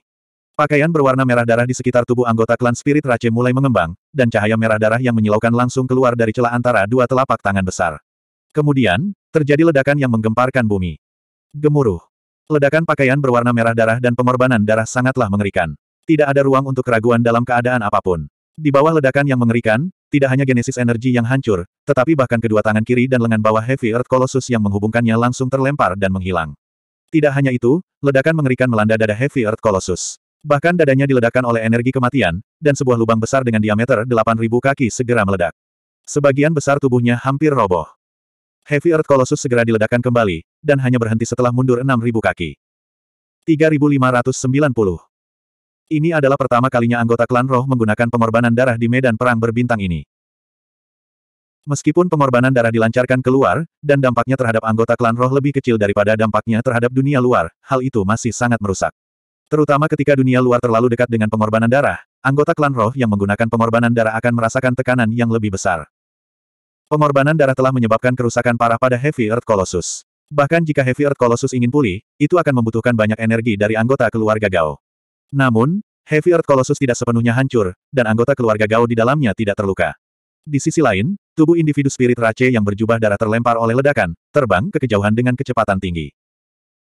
A: Pakaian berwarna merah darah di sekitar tubuh anggota klan Spirit Rache mulai mengembang, dan cahaya merah darah yang menyilaukan langsung keluar dari celah antara dua telapak tangan besar. Kemudian, terjadi ledakan yang menggemparkan bumi. Gemuruh. Ledakan pakaian berwarna merah darah dan pengorbanan darah sangatlah mengerikan. Tidak ada ruang untuk keraguan dalam keadaan apapun. Di bawah ledakan yang mengerikan, tidak hanya genesis energi yang hancur, tetapi bahkan kedua tangan kiri dan lengan bawah Heavy Earth Colossus yang menghubungkannya langsung terlempar dan menghilang. Tidak hanya itu, ledakan mengerikan melanda dada Heavy Earth Colossus. Bahkan dadanya diledakkan oleh energi kematian, dan sebuah lubang besar dengan diameter 8.000 kaki segera meledak. Sebagian besar tubuhnya hampir roboh. Heavy Earth Colossus segera diledakkan kembali, dan hanya berhenti setelah mundur 6.000 kaki. 3590 Ini adalah pertama kalinya anggota klan roh menggunakan pengorbanan darah di medan perang berbintang ini. Meskipun pengorbanan darah dilancarkan keluar, dan dampaknya terhadap anggota klan roh lebih kecil daripada dampaknya terhadap dunia luar, hal itu masih sangat merusak. Terutama ketika dunia luar terlalu dekat dengan pengorbanan darah, anggota klan roh yang menggunakan pengorbanan darah akan merasakan tekanan yang lebih besar. Pengorbanan darah telah menyebabkan kerusakan parah pada Heavy Earth Colossus. Bahkan jika Heavy Earth Colossus ingin pulih, itu akan membutuhkan banyak energi dari anggota keluarga Gao.
B: Namun, Heavy
A: Earth Colossus tidak sepenuhnya hancur, dan anggota keluarga Gao di dalamnya tidak terluka. Di sisi lain, tubuh individu spirit Rache yang berjubah darah terlempar oleh ledakan, terbang ke kejauhan dengan kecepatan tinggi.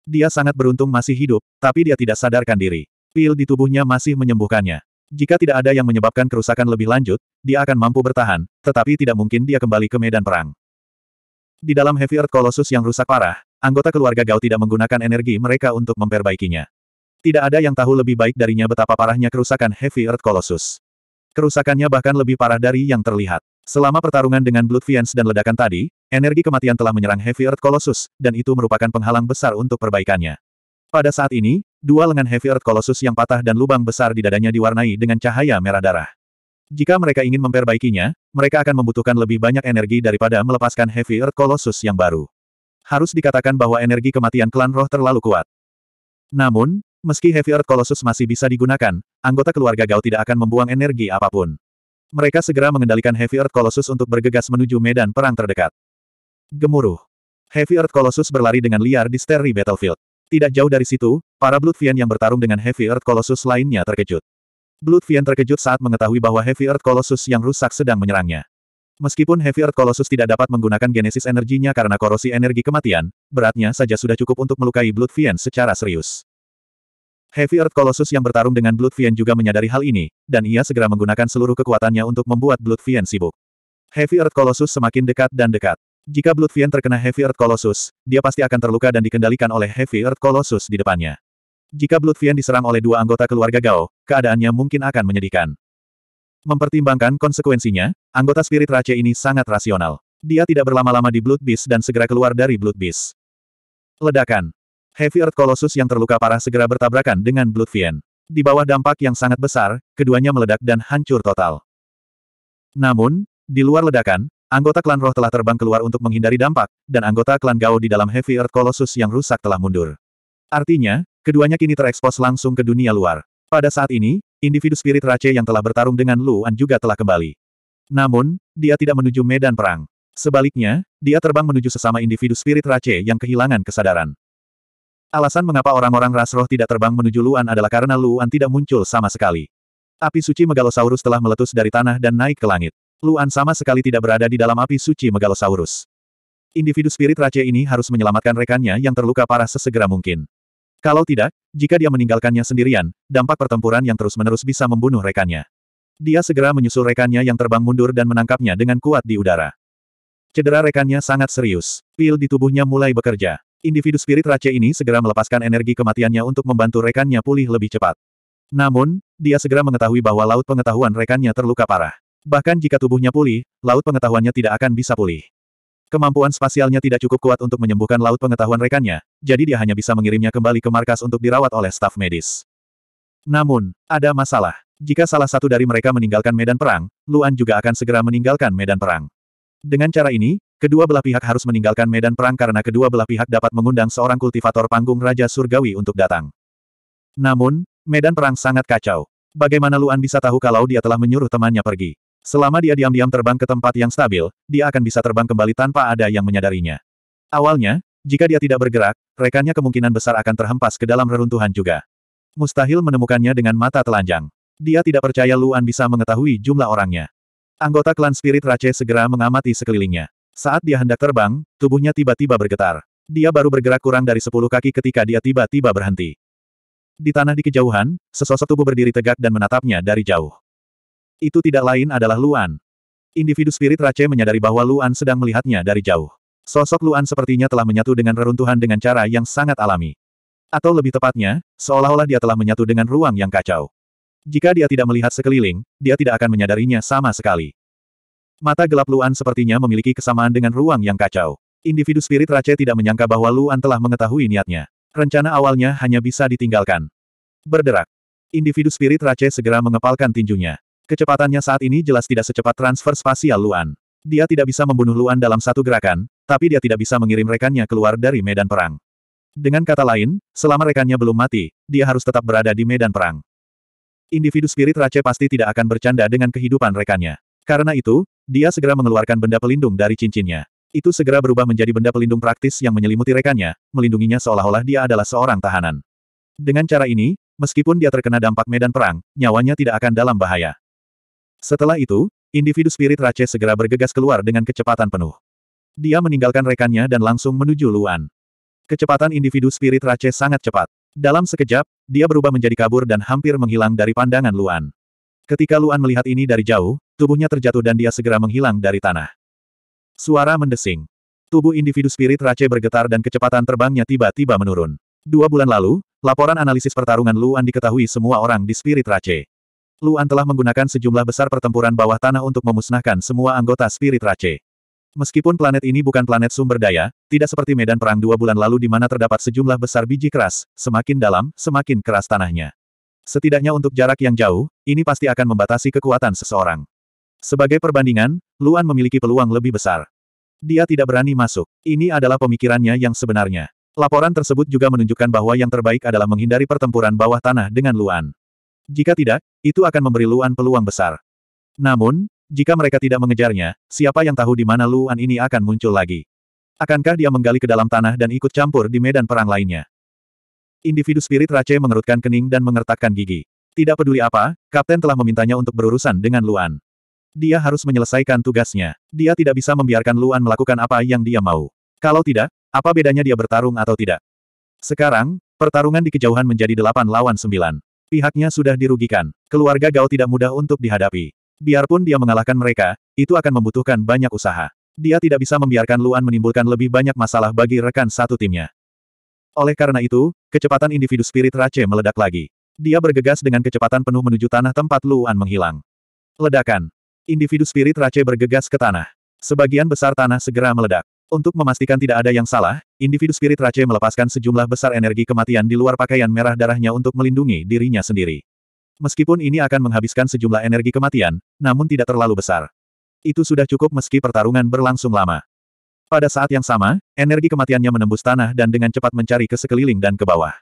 A: Dia sangat beruntung masih hidup, tapi dia tidak sadarkan diri. Pil di tubuhnya masih menyembuhkannya. Jika tidak ada yang menyebabkan kerusakan lebih lanjut, dia akan mampu bertahan, tetapi tidak mungkin dia kembali ke medan perang. Di dalam Heavy Earth Colossus yang rusak parah, anggota keluarga Gao tidak menggunakan energi mereka untuk memperbaikinya. Tidak ada yang tahu lebih baik darinya betapa parahnya kerusakan Heavy Earth Colossus. Kerusakannya bahkan lebih parah dari yang terlihat. Selama pertarungan dengan Blood Fiends dan ledakan tadi, energi kematian telah menyerang Heavy Earth Colossus, dan itu merupakan penghalang besar untuk perbaikannya. Pada saat ini, dua lengan Heavy Earth Colossus yang patah dan lubang besar di dadanya diwarnai dengan cahaya merah darah. Jika mereka ingin memperbaikinya, mereka akan membutuhkan lebih banyak energi daripada melepaskan Heavy Earth Colossus yang baru. Harus dikatakan bahwa energi kematian klan roh terlalu kuat. Namun, meski Heavy Earth Colossus masih bisa digunakan, anggota keluarga Gao tidak akan membuang energi apapun. Mereka segera mengendalikan Heavy Earth Colossus untuk bergegas menuju medan perang terdekat. Gemuruh. Heavy Earth Colossus berlari dengan liar di Sterry Battlefield. Tidak jauh dari situ, para Bloodfiend yang bertarung dengan Heavy Earth Colossus lainnya terkejut. Bloodfiend terkejut saat mengetahui bahwa Heavy Earth Colossus yang rusak sedang menyerangnya. Meskipun Heavy Earth Colossus tidak dapat menggunakan genesis energinya karena korosi energi kematian, beratnya saja sudah cukup untuk melukai Blood secara serius. Heavy Earth Colossus yang bertarung dengan Blood Fiend juga menyadari hal ini, dan ia segera menggunakan seluruh kekuatannya untuk membuat Blood Fiend sibuk. Heavy Earth Colossus semakin dekat dan dekat. Jika Blood Fiend terkena Heavy Earth Colossus, dia pasti akan terluka dan dikendalikan oleh Heavy Earth Colossus di depannya. Jika Blood Fiend diserang oleh dua anggota keluarga Gao, keadaannya mungkin akan menyedihkan. Mempertimbangkan konsekuensinya, anggota spirit Rache ini sangat rasional. Dia tidak berlama-lama di Blood Beast dan segera keluar dari Blood Beast. Ledakan. Heavy Earth Colossus yang terluka parah segera bertabrakan dengan Blood Bloodfiend. Di bawah dampak yang sangat besar, keduanya meledak dan hancur total. Namun, di luar ledakan, anggota klan roh telah terbang keluar untuk menghindari dampak, dan anggota klan Gao di dalam Heavy Earth Colossus yang rusak telah mundur. Artinya, keduanya kini terekspos langsung ke dunia luar. Pada saat ini, individu spirit Rache yang telah bertarung dengan Luan juga telah kembali. Namun, dia tidak menuju medan perang. Sebaliknya, dia terbang menuju sesama individu spirit Rache yang kehilangan kesadaran. Alasan mengapa orang-orang ras roh tidak terbang menuju Luan adalah karena Luan tidak muncul sama sekali. Api suci Megalosaurus telah meletus dari tanah dan naik ke langit. Luan sama sekali tidak berada di dalam api suci Megalosaurus. Individu spirit raja ini harus menyelamatkan rekannya yang terluka parah sesegera mungkin. Kalau tidak, jika dia meninggalkannya sendirian, dampak pertempuran yang terus-menerus bisa membunuh rekannya. Dia segera menyusul rekannya yang terbang mundur dan menangkapnya dengan kuat di udara. Cedera rekannya sangat serius. Pil di tubuhnya mulai bekerja. Individu spirit race ini segera melepaskan energi kematiannya untuk membantu rekannya pulih lebih cepat. Namun, dia segera mengetahui bahwa laut pengetahuan rekannya terluka parah. Bahkan jika tubuhnya pulih, laut pengetahuannya tidak akan bisa pulih. Kemampuan spasialnya tidak cukup kuat untuk menyembuhkan laut pengetahuan rekannya, jadi dia hanya bisa mengirimnya kembali ke markas untuk dirawat oleh staf medis.
B: Namun, ada masalah.
A: Jika salah satu dari mereka meninggalkan medan perang, Luan juga akan segera meninggalkan medan perang. Dengan cara ini, Kedua belah pihak harus meninggalkan medan perang karena kedua belah pihak dapat mengundang seorang kultivator panggung Raja Surgawi untuk datang. Namun, medan perang sangat kacau. Bagaimana Luan bisa tahu kalau dia telah menyuruh temannya pergi? Selama dia diam-diam terbang ke tempat yang stabil, dia akan bisa terbang kembali tanpa ada yang menyadarinya. Awalnya, jika dia tidak bergerak, rekannya kemungkinan besar akan terhempas ke dalam reruntuhan juga. Mustahil menemukannya dengan mata telanjang. Dia tidak percaya Luan bisa mengetahui jumlah orangnya. Anggota klan Spirit Rache segera mengamati sekelilingnya. Saat dia hendak terbang, tubuhnya tiba-tiba bergetar. Dia baru bergerak kurang dari sepuluh kaki ketika dia tiba-tiba berhenti. Di tanah di kejauhan, sesosok tubuh berdiri tegak dan menatapnya dari jauh. Itu tidak lain adalah Luan. Individu spirit Rache menyadari bahwa Luan sedang melihatnya dari jauh. Sosok Luan sepertinya telah menyatu dengan reruntuhan dengan cara yang sangat alami. Atau lebih tepatnya, seolah-olah dia telah menyatu dengan ruang yang kacau. Jika dia tidak melihat sekeliling, dia tidak akan menyadarinya sama sekali. Mata gelap Luan sepertinya memiliki kesamaan dengan ruang yang kacau. Individu spirit Rache tidak menyangka bahwa Luan telah mengetahui niatnya. Rencana awalnya hanya bisa ditinggalkan. Berderak. Individu spirit Rache segera mengepalkan tinjunya. Kecepatannya saat ini jelas tidak secepat transfer spasial Luan. Dia tidak bisa membunuh Luan dalam satu gerakan, tapi dia tidak bisa mengirim rekannya keluar dari medan perang. Dengan kata lain, selama rekannya belum mati, dia harus tetap berada di medan perang. Individu spirit Rache pasti tidak akan bercanda dengan kehidupan rekannya. Karena itu, dia segera mengeluarkan benda pelindung dari cincinnya. Itu segera berubah menjadi benda pelindung praktis yang menyelimuti rekannya, melindunginya seolah-olah dia adalah seorang tahanan. Dengan cara ini, meskipun dia terkena dampak medan perang, nyawanya tidak akan dalam bahaya. Setelah itu, individu spirit Rache segera bergegas keluar dengan kecepatan penuh. Dia meninggalkan rekannya dan langsung menuju Luan. Kecepatan individu spirit Rache sangat cepat. Dalam sekejap, dia berubah menjadi kabur dan hampir menghilang dari pandangan Luan. Ketika Luan melihat ini dari jauh, Tubuhnya terjatuh dan dia segera menghilang dari tanah. Suara mendesing. Tubuh individu spirit Rache bergetar dan kecepatan terbangnya tiba-tiba menurun. Dua bulan lalu, laporan analisis pertarungan Luan diketahui semua orang di spirit Rache. Luan telah menggunakan sejumlah besar pertempuran bawah tanah untuk memusnahkan semua anggota spirit Rache. Meskipun planet ini bukan planet sumber daya, tidak seperti medan perang dua bulan lalu di mana terdapat sejumlah besar biji keras, semakin dalam, semakin keras tanahnya. Setidaknya untuk jarak yang jauh, ini pasti akan membatasi kekuatan seseorang. Sebagai perbandingan, Luan memiliki peluang lebih besar. Dia tidak berani masuk. Ini adalah pemikirannya yang sebenarnya. Laporan tersebut juga menunjukkan bahwa yang terbaik adalah menghindari pertempuran bawah tanah dengan Luan. Jika tidak, itu akan memberi Luan peluang besar. Namun, jika mereka tidak mengejarnya, siapa yang tahu di mana Luan ini akan muncul lagi? Akankah dia menggali ke dalam tanah dan ikut campur di medan perang lainnya? Individu spirit Rache mengerutkan kening dan mengertakkan gigi. Tidak peduli apa, Kapten telah memintanya untuk berurusan dengan Luan. Dia harus menyelesaikan tugasnya. Dia tidak bisa membiarkan Luan melakukan apa yang dia mau. Kalau tidak, apa bedanya dia bertarung atau tidak? Sekarang, pertarungan di kejauhan menjadi delapan lawan sembilan. Pihaknya sudah dirugikan. Keluarga Gao tidak mudah untuk dihadapi. Biarpun dia mengalahkan mereka, itu akan membutuhkan banyak usaha. Dia tidak bisa membiarkan Luan menimbulkan lebih banyak masalah bagi rekan satu timnya. Oleh karena itu, kecepatan individu spirit Rache meledak lagi. Dia bergegas dengan kecepatan penuh menuju tanah tempat Luan menghilang. Ledakan. Individu spirit race bergegas ke tanah. Sebagian besar tanah segera meledak. Untuk memastikan tidak ada yang salah, individu spirit race melepaskan sejumlah besar energi kematian di luar pakaian merah darahnya untuk melindungi dirinya sendiri. Meskipun ini akan menghabiskan sejumlah energi kematian, namun tidak terlalu besar. Itu sudah cukup meski pertarungan berlangsung lama. Pada saat yang sama, energi kematiannya menembus tanah dan dengan cepat mencari ke sekeliling dan ke bawah.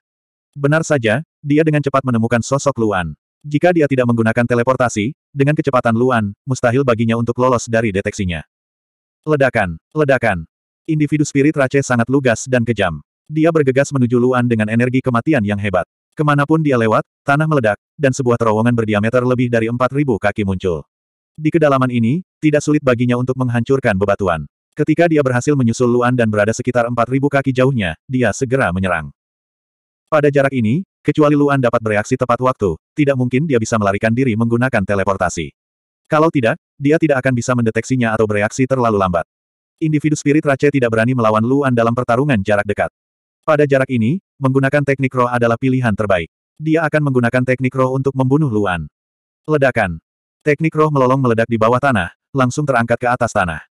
A: Benar saja, dia dengan cepat menemukan sosok Luan. Jika dia tidak menggunakan teleportasi, dengan kecepatan Luan, mustahil baginya untuk lolos dari deteksinya. Ledakan, ledakan. Individu spirit Rache sangat lugas dan kejam. Dia bergegas menuju Luan dengan energi kematian yang hebat. Kemanapun dia lewat, tanah meledak, dan sebuah terowongan berdiameter lebih dari 4.000 kaki muncul. Di kedalaman ini, tidak sulit baginya untuk menghancurkan bebatuan. Ketika dia berhasil menyusul Luan dan berada sekitar 4.000 kaki jauhnya, dia segera menyerang. Pada jarak ini, Kecuali Luan dapat bereaksi tepat waktu, tidak mungkin dia bisa melarikan diri menggunakan teleportasi. Kalau tidak, dia tidak akan bisa mendeteksinya atau bereaksi terlalu lambat. Individu spirit Rache tidak berani melawan Luan dalam pertarungan jarak dekat. Pada jarak ini, menggunakan teknik roh adalah pilihan terbaik. Dia akan menggunakan teknik roh untuk membunuh Luan. Ledakan. Teknik roh melolong meledak di bawah tanah, langsung terangkat ke atas tanah.